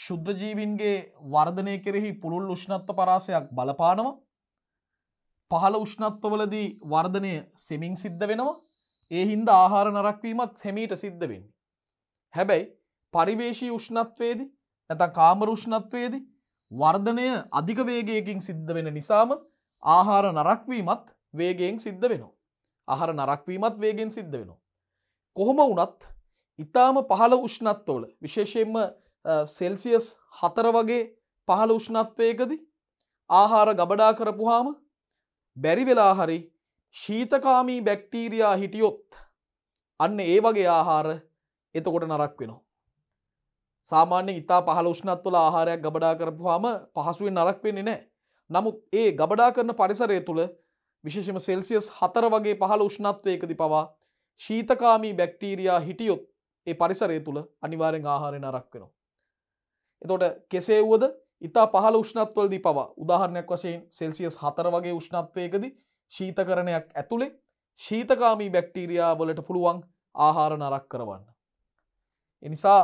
ශුද්ධජීවින්ගේ වර්ධනය කෙරෙහි පුළුල් උෂ්ණත්ව පරාසයක් බලපානවා. පහළ උෂ්ණත්වවලදී වර්ධනය සෙමින් සිද්ධ වෙනවා. ඒ හින්දා ආහාර නරක්වීමත් සෙමීට සිද්ධ වෙන්නේ. හැබැයි පරිවේශී උෂ්ණත්වේදී නැතන් කාමර උෂ්ණත්වයේදී වර්ධනය අධික වේගයකින් සිද්ධ වෙන නිසාම ආහාර නරක්වීමත් වේගයෙන් සිද්ධ වෙනවා. ආහාර නරක්වීමත් වේගෙන් සිද්ධ වෙනවා. කොහොම වුණත් ඉතාම පහළ උෂ්ණත්වවල විශේෂයෙන්ම සෙල්සියස් හතර වගේ පහළ උෂ්ණත්වයකදි ආහාර ගබඩා කරපුහාම බැරි වෙලා හරි ශීතකාමී බැක්ටීරයා හිටියොත් අන්න ඒ වගේ ආහාර එතකොට නරක් වෙනවා. සාමාන්‍ය ඉතා පහල උෂ්ණත්තුල ආහාරයක් ගබඩා කරපුහම පහසුවෙන් නරක් වෙන්නේ නෑ. නමුත් ඒ ගබඩා කරන පරිසරය තුළ විශේෂම සෙල්සියස් හතර වගේ පහළ උෂ්ණත්වයකදි පවා ශීතකාමී බැක්ටීරයා හිටියොත් ඒ පරිසරය තුළ අනිවාරෙන් ආහාරය නරක් වෙනවා. එතොට කෙසේ වුවද ඉතා පහළ උෂ්ණත්වලදි පවා උදාහරණයක් වශයෙන් සෙල්සියස් හතර වගේ උෂ්ණත්වයකදි ශීතකරණයක් ඇතුළේ ශීතකාමී බැක්ටීරයා වලට පුළුවන් ආහාර නරක් කරවන්න. එනිසා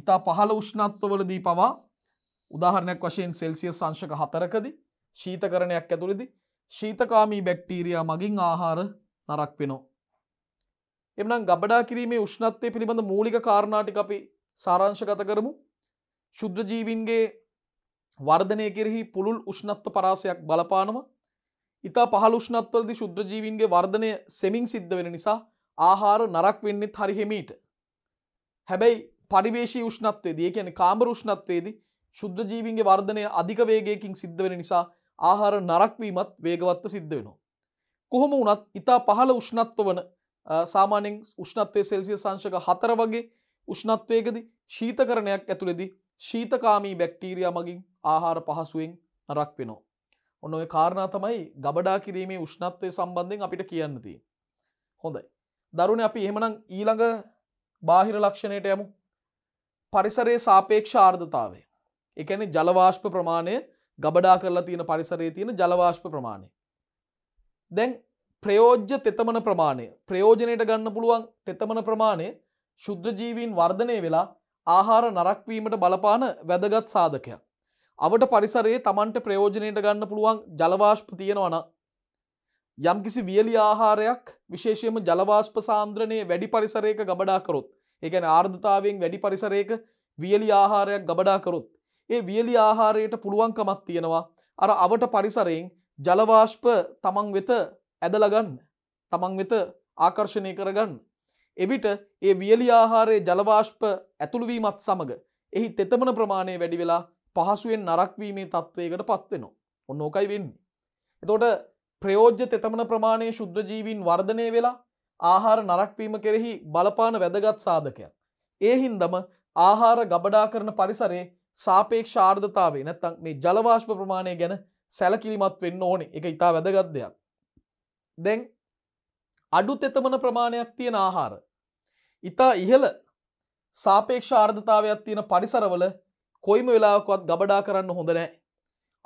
ඉතා පහළ උෂ්ණත්වවලදී පවා උදාහරණයක් වශයෙන් සෙල්සිය සංශක හතරකදි ශීතකරණයක් ඇතුළෙදි ශීතකාමී බැක්ටීරයා මගින් ආහාර නරක් වෙනෝ. එමනම් ගබඩා කිරීමේ උෂ්ණත්වය පිළිබඳ මූලික කාරණාටික අපි සාරංශගත කරමු ශුද්‍රජීවින්ගේ වර්ධනය කෙරෙහි පුළුල් උෂ්ණත්ව පරාසයක් බලපානවා ඉතා පහළ උෂ්ණත්වලදි ශුද්‍රජීවින්ගේ වර්ධනය සෙමින් සිද්ධ වෙන නිසා ආහාර නරක් වෙන්නෙත් හරිහෙමීට හැබැයි පරිවේශී උෂ්ණත්වයේ දී කියන්නේ කාමර උෂ්ණත්වයේදී ශුද්ධ ජීවීන්ගේ වර්ධනය අධික වේගයකින් සිද්ධ වෙන නිසා ආහාර නරක් වීමත් වේගවත්ව සිද්ධ වෙනවා. කොහොම වුණත් ඊටා පහළ උෂ්ණත්ව වන සාමාන්‍යයෙන් උෂ්ණත්වයේ සෙල්සියස් අංශක 4 වගේ උෂ්ණත්වයකදී ශීතකරණයක් ඇතුළේදී ශීතකාමී බැක්ටීරියා මගින් ආහාර පහසුවෙන් නරක් වෙනවා. ඔන්න ඔය කාරණා තමයි ගබඩා කිරීමේ උෂ්ණත්වය සම්බන්ධයෙන් අපිට කියන්න තියෙන්නේ. හොඳයි. දරුණේ අපි එහෙමනම් ඊළඟ බාහිර ලක්ෂණයට යමු. පරිසරයේ සාපේක්ෂ ආර්ධතාවය. එකැනි ජලවාශ්ප ප්‍රමාණය ගබඩා කරලා තියෙන පරිසරයේ තියෙන ජලවාශ්ප ප්‍රමාණය. දැන් ප්‍රයෝජ්‍ය තෙතමන ප්‍රමාණය ප්‍රයෝජනයට ගන්න පුළුවන් තෙතමන ප්‍රමාණය ශුද්‍රජීවීන් වර්ධනය වෙලා ආහාර නරක්වීමට බලපාන වැදගත් සාධකයක්. අවට පරිසරයේ තමන්ට ප්‍රයෝජනයට ගන්න පුළුවන් ජලවාශ්ප තියෙනවන. යම්කිසි වියලි ආහාරයක් විශේෂයම ජලවාශ්ප සාන්ද්‍රණය වැඩි පරිසරයක ගබඩා කරොත් ඒකැන ආර්ධතාවයෙන් වැඩි පරිසරයක වියලි ආහාරයක් ගබඩා කරොත්. ඒ වියලි ආහාරයට පුළුවන්කමත් තියෙනවා අර අවට පරිසරයෙන් ජලවාශ්ප තමන් වෙත ඇදලගන්න තමන් වෙත ආකර්ෂණය කරගන්න. එවිට ඒ වියලි ආහාරයේ ජලවාශ්ප ඇතුළුවීමත් සමඟ එහි තෙතමන ප්‍රමාණය වැඩි වෙලා පහසුවෙන් නරක්වීමේ තත්ත්වයකට පත්වෙනවා ඔන්න ඕකයි වෙන්නේ. එතෝට ප්‍රයෝජ්‍ය තෙතමන ප්‍රමාණය ශුද්‍රජීවීන් වර්ධනය වෙලා ආහාර නරක් වීම කෙරෙහි බලපාන වැදගත් සාධකයක්. ඒ හින්දම ආහාර ගබඩා කරන පරිසරයේ සාපේක්ෂ ආර්ද්‍රතාවය නැත්නම් මේ ජල වාෂ්ප ප්‍රමාණය ගැන සැලකිලිමත් වෙන්න ඕනේ. ඒක ඉතා වැදගත් දෙයක්. දැන් අඩු තෙතමන ප්‍රමාණයක් තියෙන ආහාර ඉතා ඉහළ සාපේක්ෂ ආර්ධතාවයක් තියෙන පරිසරවල කොයිම වෙලාවකවත් ගබඩා කරන්න හොඳ නෑ.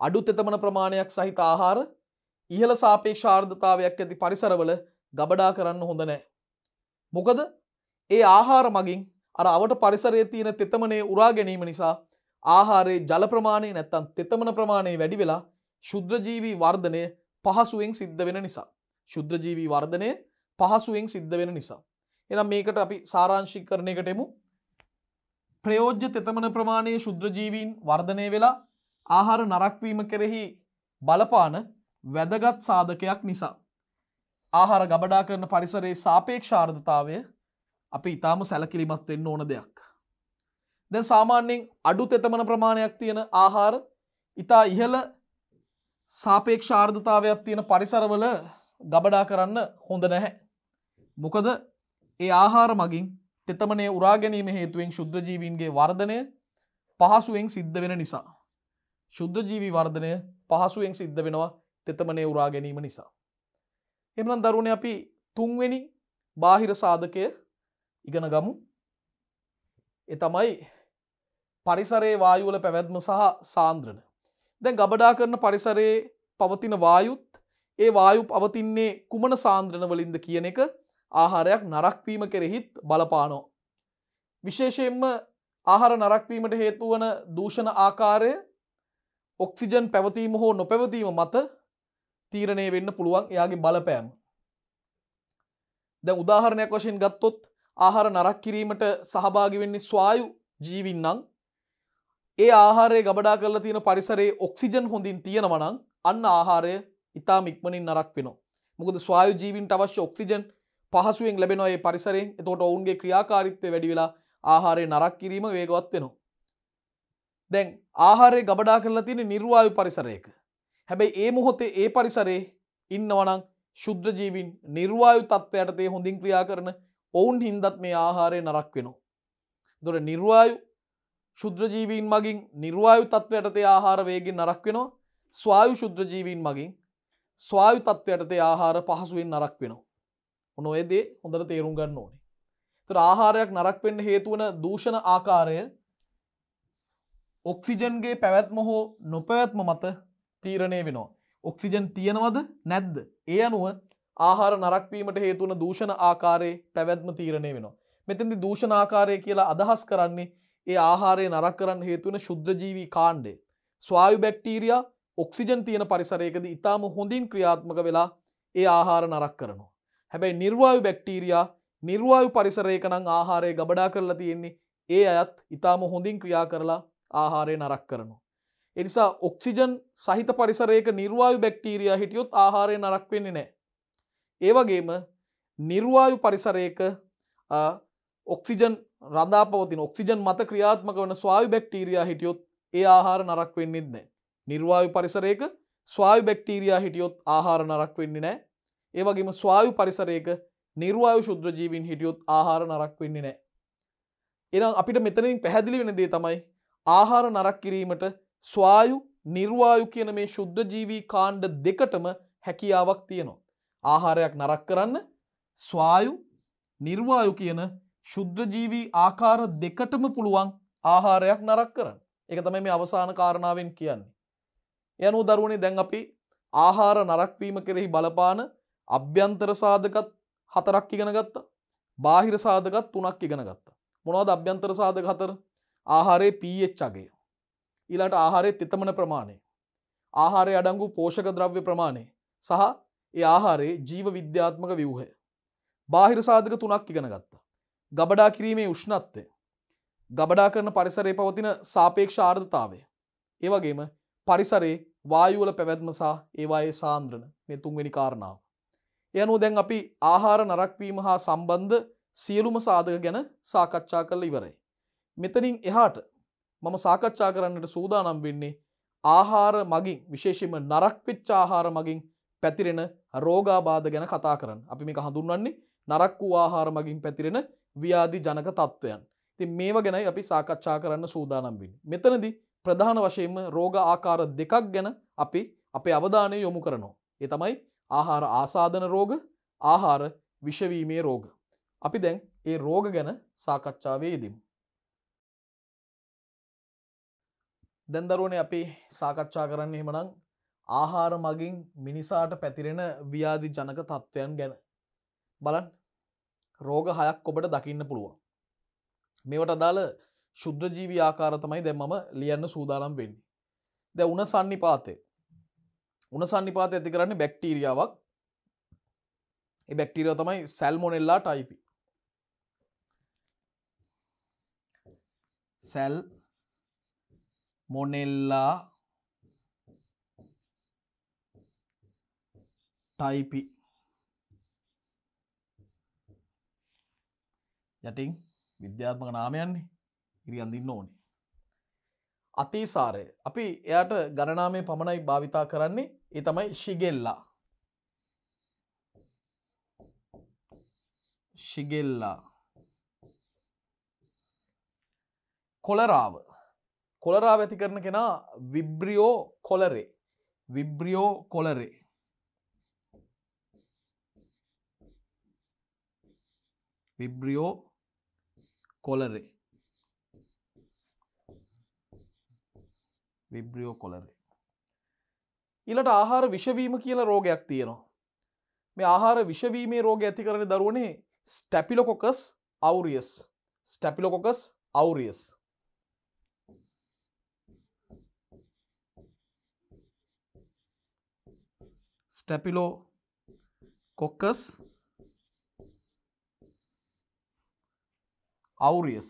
අඩු තෙතමන ප්‍රමාණයක් සහිත ආහාර ඉහළ සාපේක්ෂ ආර්ධතාවයක් ඇති පරිසරවල ගබඩා කරන්න හොඳ නෑ. මොකද ඒ ආහාර මගින් අර අවට පරිසරයේ තියෙන තෙතමනේ උරා ගැනීම නිසා ආහාරයේ ජල ප්‍රමාණය නැත්තම් තෙතමන ප්‍රමාණය වැඩි වෙලා ශුද්‍රජීවී වර්ධනය පහසුවෙන් සිද්ධ වෙන නිසා. ශුද්‍රජීවී වර්ධනය පහසුවෙන් සිද්ධ වෙන නිසා. එනම් මේකට අපි සාරාංශිකරණයකට එමු. ප්‍රයෝජ්‍ය තෙතමන ප්‍රමාණයේ ශුද්‍රජීවීන් වර්ධනය වෙලා ආහාර නරක්වීම කෙරෙහි බලපාන වැදගත් සාධකයක් නිසා. ආහාර ගබඩා කරන පරිසරයේ සාපේක්ෂාර්ධතාවය අපි ඉතාම සැලකිලිමත් වෙන්න ඕන දෙයක්. දැන් සාමාන්‍යයෙන් අඩු තෙතමන ප්‍රමාණයක් තියෙන ආහාර ඉතා ඉහළ සාපේක්ෂාර්ධතාවයක් තියෙන පරිසරවල ගබඩා කරන්න හොඳ නැහැ. මොකද ඒ ආහාර මගින් තෙතමනේ උරා ගැනීම හේතුවෙන් ශුද්‍රජීවීන්ගේ වර්ධනය පහසුවෙන් සිද්ධ වෙන නිසා. ශුද්ධජීවී වර්ධනය පහසුවෙන් සිද්ධ වෙනවා තෙතමනේ උරා ගැනීම නිසා. එමනම් දරුණ අපි තුන්වෙනි බාහිර සාධකය ඉගෙන ගමු. එ තමයි පරිසරේ වායුවල පැවැත්ම සහ සාන්ද්‍රන. දැන් ගබඩා කරන පරිසරයේ පවතින වායුත් ඒ වායු පවතින්නේ කුමන සාන්ද්‍රණ වලින්ද කියන එක ආහාරයක් නරක්වීම කෙරෙහිත් බලපානෝ. විශේෂයෙන්ම ආහාර නරක්වීමට හේතුවන දූෂණ ආකාරය ඔක්සිජන් පැවතීම හෝ නොපැවතීම මත තීරණය වෙන්න පුළුවන් එයාගේ බලපෑම. දැන් උදාහරණයක් වශයෙන් ගත්තොත් ආහාර නරක් කිරීමට සහභාගි වෙන්නේ ස්වායු ජීවීන් නම් ඒ ආහාරය ගබඩා කරලා තියෙන පරිසරයේ ඔක්සිජන් හොඳින් තියෙනවා නම් අන්න ආහාරය ඉතාම ඉක්මනින් නරක් වෙනවා. මොකද ස්වායු ජීවීන්ට අවශ්‍ය ඔක්සිජන් පහසුවෙන් ලැබෙනවා ඒ පරිසරයෙන්. එතකොට ඔවුන්ගේ ක්‍රියාකාරීත්වය වැඩි වෙලා ආහාරය නරක් කිරීම වේගවත් වෙනවා. දැන් ආහාරය ගබඩා කරලා තියෙන නිර්වායු පරිසරයක හැබැයි ඒ මොහොතේ ඒ පරිසරේ ඉන්නවනං ශුද්‍රජීවින් නිර්වායු තත්ත්වයට තේ හොඳින් ක්‍රියා කරන ඔවුන් හින්දත් මේ ආහාරය නරක් වෙනවා. දොර නිර්වායු ශුද්‍රජීවීන් මගින් නිර්වායු තත්ත්වයට තේ ආහාර වේගෙන් නරක් වෙනවා ස්වායු ශුද්‍රජීවීන් මගින් ස්වායු තත්ත්වයට තේ ආහාර පහසුවෙන් නරක් වෙනවා. ඔන ඔයදේ හොඳට තේරුම් ගන්න ඕනේ. තර ආහාරයක් නරක් වෙන්න හේතුවන දූෂණ ආකාරය ඔක්සිජන්ගේ පැවැත්ම හෝ නොපැවැත්ම මත තීරණය වෙනවා. ඔක්සිජන් තියෙනවද නැද්ද. ඒ අනුව ආහාර නරක්වීමට හේතුවන දූෂණ ආකාරයේ පැවැත්ම තීරණය වෙනවා. මෙතැදි දූෂණ ආකාරය කියලා අදහස් කරන්නේ ඒ ආහාරය නරක් කරන්න හේතුවන ශුද්‍රජීවී කාණ්ඩේ. ස්වායු බැක්ටීරයා ඔක්සිජන් තියෙන පරිසරයකද ඉතාම හොඳින් ක්‍රියාත්මක වෙලා ඒ ආහාර නරක් කරනවා. හැබැයි නිර්වායු බැක්ටීරයා නිර්වායු පරිසරයක නම් ආහාරය ගබඩා කරලා තියෙන්නේ ඒ අයත් ඉතාම හොඳින් ක්‍රියා කරලා ආහාරය නරක් කරනවා. එනිසා ඔක්සිජන් සහිත පරිසරයක නිර්වායු බැක්ටීරයා හිටියොත් ආහාරය නරක් වෙන්නේ නෑ. ඒවගේම නිර්වායු පරිසරයක ඔක්සිජන් රදාපවතින ඔක්සිජන් මත ක්‍රියාත්මක වන ස්වායු බැක්ටීරයා හිටියොත් ඒ ආහාර නරක් වෙන්නෙත් නෑ. නිර්වායු පරිසරයක ස්වායු බැක්ටීරයා හිටියොත් ආහාර නරක් වෙන්නේ නෑ. ඒවගේම ස්වායු පරිසරයක නිර්වායු ශුද්‍රජීවින් හිටියොත් ආහාර නරක් වෙන්නේ නෑ. එනම් අපිට මෙතනින් පැහැදිලි වෙන දේ තමයි ආහාර නරක් කිරීමට ස්වායු නිර්වායු කියන මේ ශුද්ධජීවී කාණ්ඩ දෙකටම හැකියාවක් තියෙනවා. ආහාරයක් නරක් කරන්න ස්වායු නිර්වායු කියන ශුද්ධජීවී ආකාර දෙකටම පුළුවන් ආහාරයක් නරක් කරන්න. එක තමයි මේ අවසාන කාරණාවෙන් කියන්නේ. යනු දරුවනේ දැන් අපි ආහාර නරක්වීම කෙරෙහි බලපාන අභ්‍යන්තර සාධකත් හතරක් ඉගෙන ගත්තා. බාහිර සාධකත් තුනක් ඉගෙන ගත්තා. මොනවද අභ්‍යන්තර සාධක හතර? ආහාරයේ pH අගය. ඊළාට ආහාරයේ තෙතමන ප්‍රමාණය ආහාරය අඩංගු පෝෂක ද්‍රව්‍ය ප්‍රමාණය සහ ඒ ආහාරයේ ජීව විද්‍යාත්මක ව්‍යවහය. බාහිර සාධක තුනක් ඉගෙන ගත්තා. ගබඩා කිරීමේ උෂ්ණත්වය. ගබඩා කරන පරිසරයේ පවතින සාපේක්ෂ ආර්ධතාවය. ඒ වගේම පරිසරයේ වායු වල පැවැත්ම සහ ඒවායේ සාන්ද්‍රණ මේ තුන්වෙනි කාරණාව. ඒ අනුව දැන් අපි ආහාර නරක් වීම හා සම්බන්ධ සියලුම සාධක ගැන සාකච්ඡා කරලා ඉවරයි. මෙතනින් එහාට මම සාකච්ඡා කරන්නට සූදානම් වෙන්නේ ආහාර මගින් විශේෂයෙන්ම නරක් වෙච්ච ආහාර මගින් පැතිරෙන රෝගාබාධ ගැන කතා කරන්න. අපි මේක හඳුන්වන්නේ නරක් වූ ආහාර මගින් පැතිරෙන ව්‍යාධි ජනක තත්ත්වයන්. ඉතින් මේවා ගැනයි අපි සාකච්ඡා කරන්න සූදානම් වෙන්නේ. මෙතනදී ප්‍රධාන වශයෙන්ම රෝග ආකාර දෙකක් ගැන අපි අපේ අවධානය යොමු කරනවා. ඒ තමයි ආහාර ආසාදන රෝග, ආහාර විෂවීමේ රෝග. අපි දැන් ඒ රෝග ගැන සාකච්ඡාවේ යෙදෙමු. දැන් දරුවනේ අපි සාකච්ඡා කරන්න එහෙමනම් ආහාර මගින් මිනිසාට පැතිරෙන ව්‍යාධි ජනක තත්ත්වයන් ගැන බලන් රෝග හයක් ඔබට දකින්න පුළුවන් මේවට අදාළ ශුද්‍රජීවි ආකාර තමයි දැන් මම ලියන්න සූදානම් වෙන්නේ. දැන් උණ සන්නිපාතය. උණ සන්නිපාතය ඇති කරන්නේ බැක්ටීරියාවක්. ඒ බැක්ටීරියා තමයි සැල්මොනෙල්ලා ටයිපි. සැල් මොනෙල්ලා ටයිපි යටින් විද්‍යාත්මක නාමයන්නේ ඉරි අඳන්න ඕනි. අතිසාරය අපි එයට ගණනාමය පමණයි භාවිතා කරන්නේ ඒ තමයි ශිගෙල්ලා ශිගෙල්ලා කොලරාව කොලරා ඇති කරන කෙනා විබ්‍රියෝ කොලරේ විබ්‍රියෝ කොලරේ විබ්‍රියෝ කොලරේ විබ්‍රියෝ කොලරේ ඊළට ආහාර විෂවීම කියල රෝගයක් තියෙනවා මේ ආහාර විෂවීමේ රෝග ඇති කරන දරුවනේ ස්ටැපිලොකොකස් අවුරියස් ස්ටැපිලොකොකස් අවුරියස් ස්ටැපිලෝකොක්කස් අවුරියස්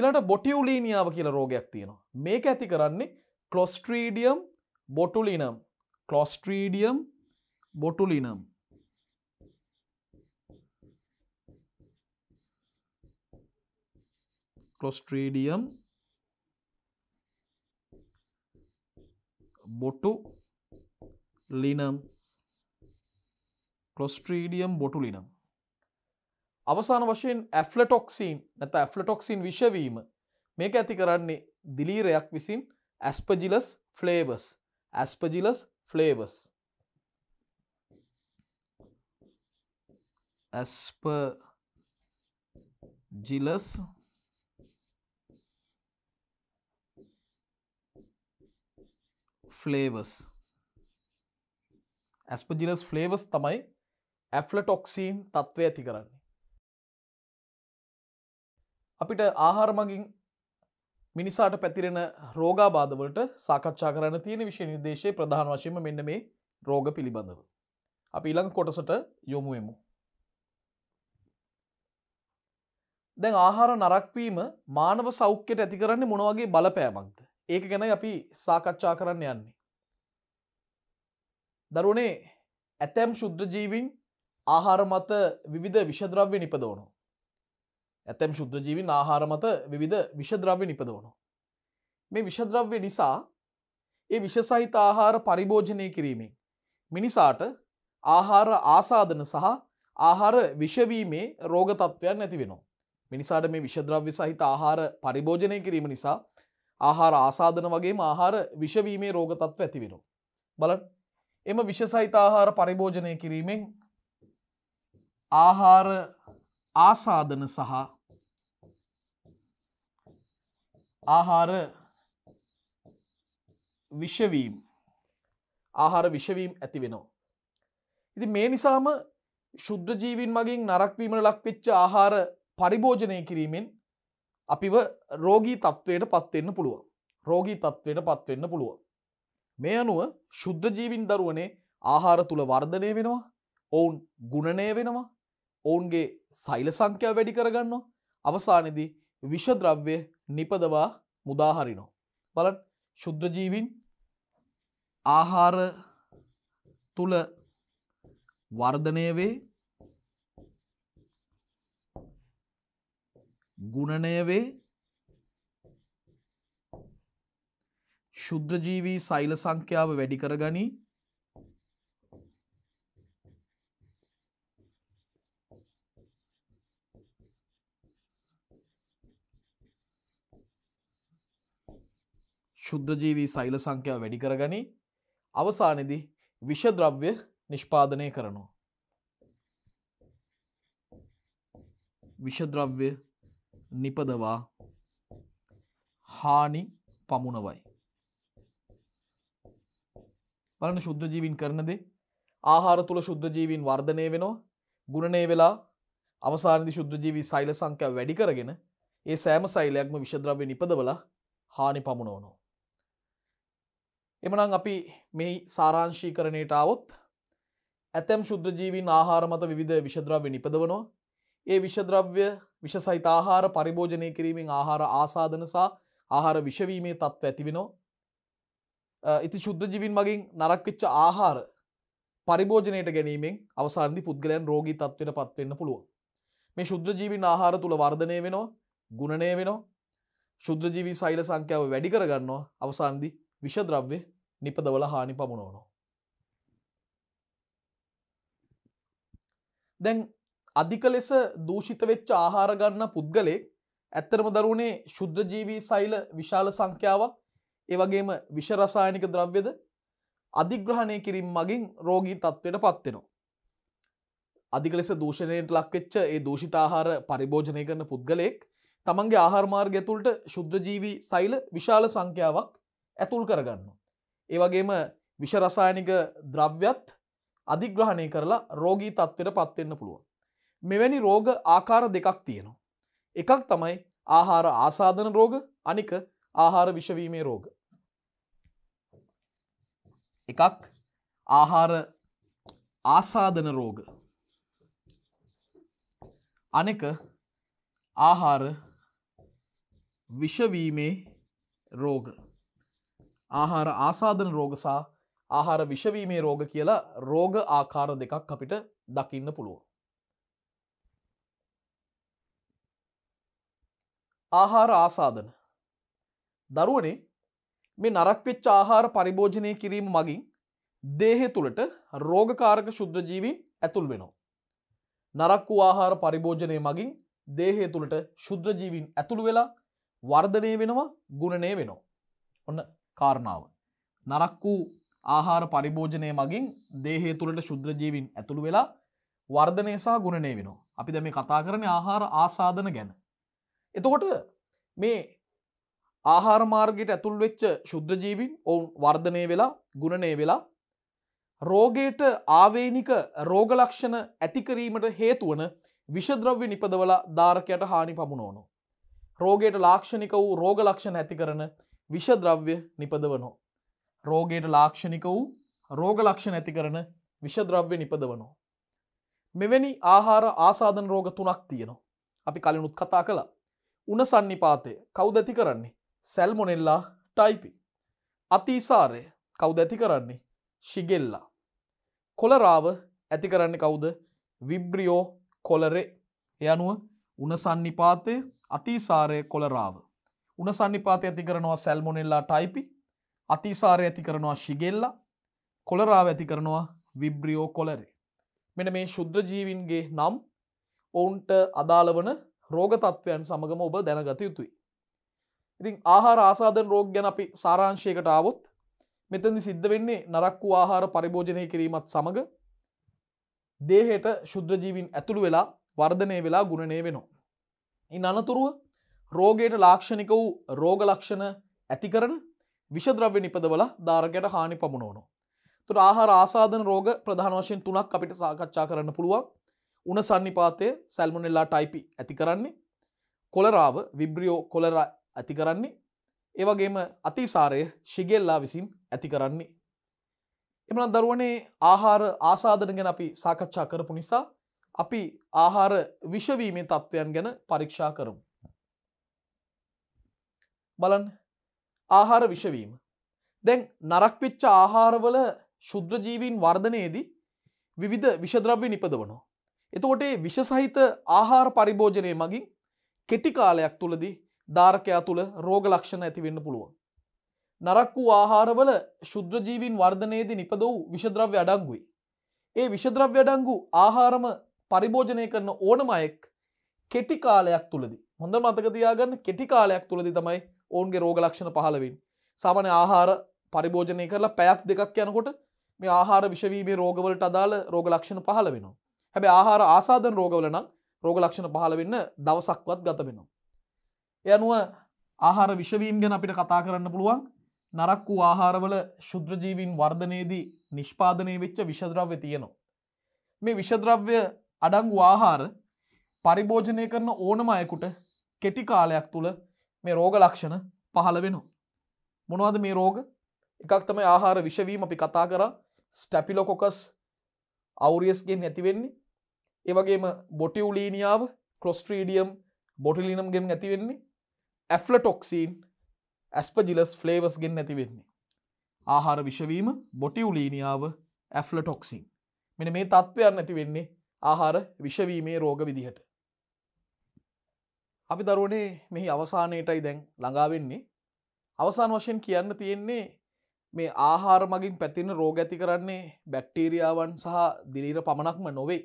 ඉලට බොටියවලීනියාව කියල රෝගයක් තියෙනවා මේක ඇති කරන්නේ කලොස්ට්‍රීඩියම් බොටුලිනම් කලොස්ට්‍රීඩියම් බොටුලිනම් කලොස්ට්‍රීඩියම් බොටු ලිනම් කොස්ට්‍රීඩියම් බොටු ලිනම් අවසාන වශයෙන් ඇෆලටොක්සින් නැත ඇෆලටොක්සින් විෂවීම මේක ඇති කරන්නේ දිලීරයක් විසින් ඇස්පජිලස් ෆලේවස් ඇස්පජිලස් ෆලේවස් ඇස්ප ජිලස් ෆ්ලේවස් ඇස්පජිනස් ෆ්ලේවස් තමයි ඇෆ්ලටොක්සීන් තත්ත්වය ඇති කරන්නේ. අපිට ආහාර මගින් මිනිසාට පැතිරෙන රෝගාබාධවලට සාකච්ඡා කරන්න තියෙන විශෂ නිර්දේශය ප්‍රධාන වශයෙන් මෙන්න මේ රෝග පිළිබඳව. අපි ඊළඟ කොටසට යොමුුවමු. දැන් ආහාර නරක්වීම මානව සෞඛ්‍යයට ඇති කරන්නේ මොනවගේ බලපෑමක්ද. ඒක ගැනයි අපි සාකච්ඡා කරන්න යන්නේ. දරුණේ ඇතැම් ශුද්‍රජීවින් ආහාර මත විවිධ විෂද්‍රව්‍ය නිපදවනු. ඇතැම් ශුද්‍රජීවින් ආහාර මත විවිධ විෂද්‍රව්‍ය නිපදවනු. මේ විෂද්‍රව්‍ය නිසා ඒ විෂසහිත ආහාර පරිභෝජනය කිරීමෙන් මිනිසාට ආහාර ආසාදන සහ ආහාර විෂවීමේ රෝග තත්ත්වයන් නැති වෙනවා. මිනිසාට මේ විෂද්‍රව්‍ය සහිත ආහාර පරිභෝජනය කිරීම නිසා ආහාර ආසාධන වගේම ආහාර විෂවීමේ රෝගතත්ව ඇතිවෙන. බලට එම විෂසහිත ආහාර පරිභෝජනය කිරීමෙන් ආහාර ආසාධන සහ ආහාර විෂවීම් ආහාර විෂවීම් ඇති වෙනවා. ඉති මේ නිසාම ශුද්‍රජීවින් මගින් නරක්වීමට ලක්වෙච්ච ආහාර පරිභෝජනය කිරීමෙන් අපිව රෝගී තත්ත්වයට පත්වෙන්න පුළුවන්. රෝගී තත්ත්වයට පත්වෙන්න පුළුවන්. මේ අනුව ශුද්ධ ජීවින් දරුවනේ ආහාර තුළ වර්ධනය වෙනවා ඔවුන් ගුණනය වෙනවා ඔවුන්ගේ සෛල සංඛ්‍යා වැඩි කරගන්නවා අවසානයේදී විෂද්‍රව්‍ය නිපදවා මුදාහරිනවා බලන්න ශුද්ධ ජීවින් ආහාර තුළ වර්ධනය වේ ගුණනය වේ ශුද්‍රජීවී සෛල සංඛ්‍යාව වැඩි කර ගනී ශුද්ධජීවී සෛල සංඛ්‍යාව වැඩි කර ගනි අවසානයේදී විෂද්‍රව්‍ය නිෂ්පාදනය කරනවා විෂද්‍රව්‍ය නිපදවා හානි පමුණවයි. බලන ශුද්ධ ජීවින් කරනදේ ආහාර තුළ ශුද්ධ ජීවින් වර්ධනය වෙනවා ගුණනය වෙලා අවසානදි ශුද්ධ ජීවී සෛල සංඛ්‍යාව වැඩි කරගෙන ඒ සෑම සෛලයක්ම විෂද්‍රව්‍ය නිපදවලා හානි පමුණවනවා. එමනම් අපි මේ සාරාංශීකරණයට આવොත් ඇතැම් ශුද්ධ ජීවීන් ආහාර මත විවිධ විෂද්‍රව්‍ය නිපදවනවා. ඒ විෂද්‍රව්‍ය විෂ සහිත ආහාර පරිභෝජනය කිරීමෙන් ආහාර ආසාධන සහ ආහාර විෂවීමේ තත්ත්ව ඇතිවෙනවා ඉති ශුද්ධජීවින් මගින් නරක්විච්ච ආහාර පරිභෝජනයට ගැනීමෙන් අවසාන්දි පුද්ගලයන් රෝගී තත්ත්වයට පත්වෙන්න පුළුවන් මේ ශුද්‍රජීවින් ආහාර තුළ වර්ධනය වෙනවා ගුණනය වෙනවා ශුද්‍රජීවී සෛල සංඛ්‍යාව වැඩි කරගන්නවා අවසාන්දි විෂද්‍රව්‍ය නිපදවල හානි පමුණවනවා දැන් අධික ලෙස දූෂිත වෙච්ච ආහාර ගන්න පුද්ගලයෙක් ඇත්තරම දරුවනේ ශුද්‍රජීවී සෛල විශාල සංඛ්‍යාවක් ඒ වගේම විෂ රසායනික ද්‍රව්‍යද අධිග්‍රහණය කිරීම මගින් රෝගී තත්ත්වයට පත් වෙනවා. අධික ලෙස දූෂණයට ලක්වෙච්ච ඒ දූෂිත ආහාර පරිභෝජනය කරන පුද්ගලයෙක් තමන්ගේ ආහාර මාර්ගය ඇතුළට ශුද්‍රජීවී සෛල විශාල සංඛ්‍යාවක් ඇතුල් කරගන්නවා. ඒ වගේම විෂ රසායනික ද්‍රව්‍යත් අධිග්‍රහණය කරලා රෝගී තත්ත්වයට පත් වෙන්න පුළුවන්. මෙවැනි රෝග ආකාර දෙකක් තියෙනවා. එකක් තමයි ආහාර ආසාධන රෝග අනික ආහාර විෂවීමේ රෝග. එකක් ආහාර ආසාධන රෝග අනෙක ආහාර විෂවීමේ රෝග ආහාර ආසාධන රෝග සහ ආහාර විෂවීමේ රෝග කියලා රෝග ආකාර දෙකක් අපිට දකින්න පුළුවන්. ආහාර ආසාදන. දරුවනේ මේ නරක්වෙච්ච ආහාර පරිභෝජනය කිරීම මගින් දේහෙ තුළට රෝගකාරක ශුද්‍රජීවින් ඇතුල් වෙනවා. නරක් වූ ආහාර පරිභෝජනය මගින් දේහය තුළට ශුද්‍රජීවින් ඇතුළු වෙලා වර්ධනය වෙනවා ගුණනය වෙනවා. ඔන්න කාරණාව. නරක් වූ ආහාර පරිභෝජනය මගින් දේහය තුළට ශුද්‍රජීවින් ඇතුළු වෙලා වර්ධනය සහ ගුණනය වෙනවා. අපි දැ මේ කතා කරන ආහාර ආසාධන ගැන. එතකොට මේ ආහාරමාර්ගයට ඇතුල් වෙච්ච ශුද්‍රජීවින් ඔවුන් වර්ධනය වෙලා ගුණනය වෙලා රෝගයට ආවේනික රෝගලක්ෂණ ඇතිකිරීමට හේතුවන විෂද්‍රව්‍ය නිපදවල ධාරකයට හානි පමුණෝනු. රෝගයට ලාක්ෂණික වූ රෝගලක්ෂණ ඇති කරන විෂද්‍රව්‍ය නිපදවනෝ. රෝගයට ලාක්ෂණික වූ රෝගලක්ෂණ ඇති කරන විෂද්‍රව්‍ය නිපදවනෝ. මෙවැනි ආහාර ආසාධන රෝග තුනක් තියෙනවා. අපි කලිනුත් කතා කලා උන සන්නිපාතය කවුද ඇති කරන්නේ සැල්මොනෙල්ලා ටයිපි. අතිසාරය කවුද ඇති කරන්නේ ශිගෙල්ලා. කොලරාව ඇති කරන්නේ කවුද විබ්‍රියෝ කොලරේ එ අනුව උන සන්නිපාතය අතිසාරය කොලරාව. උන සන්නිපාතය ඇති කරනවා සැල්මොනෙල්ලා ටයිපි අතිසාරය ඇති කරනවා ශිගෙල්ලා කොලරාව ඇති කරනවා විබ්‍රියෝ කොලරේ. මෙන මේ ශුද්‍රජීවින්ගේ නම් ඔවුන්ට අදාළ වන රෝග තත්ත්වයන් සමගම ඔබ දැනගත යුතුයි. ඉතින් ආහාර ආසාධන රෝග ගැන අපි සාරාංශයකට ආවොත් මෙතනදි සිද්ධ වෙන්නේ නරක්කු ආහාර පරිභෝජනය කිරීමත් සමග දේහයට ශුද්‍රජීවින් ඇතුළු වෙලා වර්ධනය වෙලා ගුණනය වෙනවා. ඉන් අනතුරුව රෝගයට ලාක්ෂණික වූ රෝග ලක්ෂණ ඇති කරන විෂද්‍රව්‍ය නිපදවල ධාරකයට හානි පමුණුවනු. තුට ආහාර ආසාධන රෝග ප්‍රධාන වශයෙන් තුනක් අපිට සාකච්ඡා කරන්න පුළුවන් උන සන්නිපාතය සැල්මොනෙල්ලා ටයිපි ඇති කරන්නේ කොලරාව විබ්‍රියෝ කොලර ඇති කරන්නේ ඒවගේම අතිසාරය ශිගෙල්ලා විසින් ඇති කරන්නේ. එමන දරුවනේ ආහාර ආසාධන ගැන අපි සාකච්ඡා කරපු නිසා අපි ආහාර විෂවීමේ තත්ත්වයන් ගැන පරීක්ෂා කරමු. බලන් ආහාර විෂවීම. දැන් නරක්විච්ච ආහාරවල ශුද්‍රජීවීන් වර්ධනයේදී විවිධ විෂද්‍රව්‍ය නිපදවනවා. එතකොට ඒ විෂ සහිත ආහාර පරිභෝජනය මගින් කෙටි කාලයක් තුලදී ධාරකයා තුල රෝග ලක්ෂණ ඇති වෙන්න පුළුවන්. නරක් වූ ආහාරවල ශුද්‍ර ජීවීන් වර්ධනයේදී නිපද වූ විෂද්‍රව්‍ය අඩංගුයි. ඒ විෂද්‍රව්‍ය අඩංගු ආහාරම පරිභෝජනය කරන ඕනම අයෙක් කෙටි කාලයක් තුලදී හොඳ මතක තියාගන්න කෙටි කාලයක් තුලදී තමයි ඔවුන්ගේ රෝග ලක්ෂණ පහළ වෙන්නේ. සාමාන්‍ය ආහාර පරිභෝජනය කරලා පැයක් දෙකක් යනකොට මේ ආහාර විෂවීමේ රෝගවලට අදාළ රෝග ලක්ෂණ පහළ වෙනවා. හැබ ආහාර ආසාධන රෝගවලන රෝග ලක්ෂණ පහල වෙන්න දවසක්වත් ගත වෙනවා. යනුව ආහාර විශවීම් ගැන අපිට කතා කරන්න පුළුවන් නරක් වූ ආහාරවල ශුද්‍රජීවින් වර්ධනයේදී නිෂ්පාදනය වෙච්ච විෂද්‍රව්‍ය තියෙනවා. මේ විෂද්‍රව්‍ය අඩංගු ආහාර පරිභෝජනය කරන ඕනම අයකුට කෙටි කාලයක් තුළ මේ රෝග ලක්ෂණ පහළ වෙනවා. මොනවද මේ රෝග එකක් තමයි ආහාර විෂවීම අපි කතා කරා ස්ටැපිලොකොකස් අවුරියස්ගෙන් ඇතිවෙන්නේ ඒවගේම බොටියවලීනිියාව කොස්ට්‍රීඩියම් බොටිලිනම් ගෙම ඇතිවෙන්නේ ඇෆ්ල ටොක්සිීන් ඇස්පජිලස් ෆලේවස් ගෙන් ඇතිවෙන්නේ. ආහාර විශවීම බොටියවලීනිියාව ඇෆ්ල ටොක්සින් මෙන මේ තත්ත්වයන් ඇති වෙන්නේ ආහාර විශවීමේ රෝග විදිහට. අපි දරුවනේ මෙහි අවසානයටයි දැන් ළඟාවෙන්නේ අවසාන වශයෙන් කියන්න තියෙන්නේ මේ ආහාර මගින් පැතින රෝග ඇති කරන්නේ බැක්ටීරියාවන් සහ දිලීර පමණක්ම නොවේ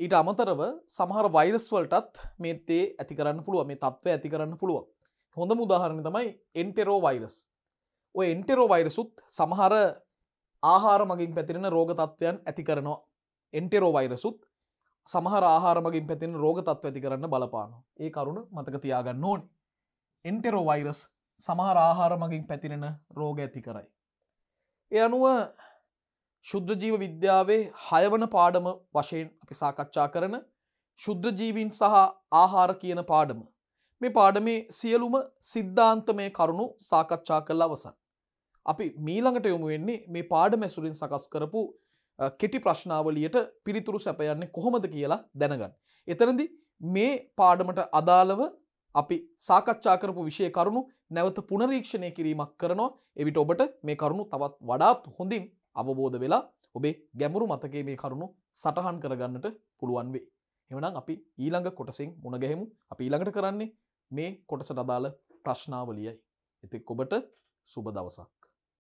ඊට අමතරව සමහර වෛරස්වලටත් මේ තේ ඇති කරන්න පුළුව මේ තත්ත්ව ඇති කරන්න පුළුව හොඳ මුදාහරණ තමයි එන්ටෙරෝ වෛරස් ඔය එන්ටෙරෝ වෛරසුත් සමහර ආහාර මගින් පැතිරෙන රෝග තත්ත්වයන් ඇති කරනවා එන්ටෙරෝ වෛරසුත් සමහර ආහාර මගින් පැතින රෝග තත්ව ඇති කරන්න බලපානවා ඒ කරුණ මතක තියාගන්න ඕන එන්ටෙරෝ වෛරස් සමහර ආහාර මගින් පැතිරෙන රෝග ඇති කරයි. ඒ අනුව ශුද්‍රජීව විද්‍යාවේ හයවන පාඩම වශයෙන් අපි සාකච්ඡා කරන ශුද්‍රජීවීන් සහ ආහාර කියන පාඩම. මේ පාඩමේ සියලුම සිද්ධාන්තමය කරුණු සාකච්ඡා කළ අවසන්. අපි මීළඟට යොමු වෙන්නේ මේ පාඩම ඇසුරින් සකස් කරපු කෙටි ප්‍රශ්නාවලියට පිළිතුරු සැපයන්නේ කොහොමද කියලා දැනගන්න. එතනදි මේ පාඩමට අදාළව අපි සාකච්ඡා කරපු විෂය කරුණු නැවත පුනරීක්ෂණය කිරීමක් කරනවා එවිට ඔබට මේ කරුණු තවත් වඩාත් හොඳින් අවබෝධ වෙලා ඔබේ ගැඹුරු මතකයේ මේ කරුණු සටහන් කරගන්නට පුළුවන් වේ. එහෙමනම් අපි ඊළඟ කොටසින් මුණ ගැහෙමු. අපි ඊළඟට කරන්නේ මේ කොටසට අදාළ ප්‍රශ්නාවලියයි. ඉතින් ඔබට සුබ දවසක්.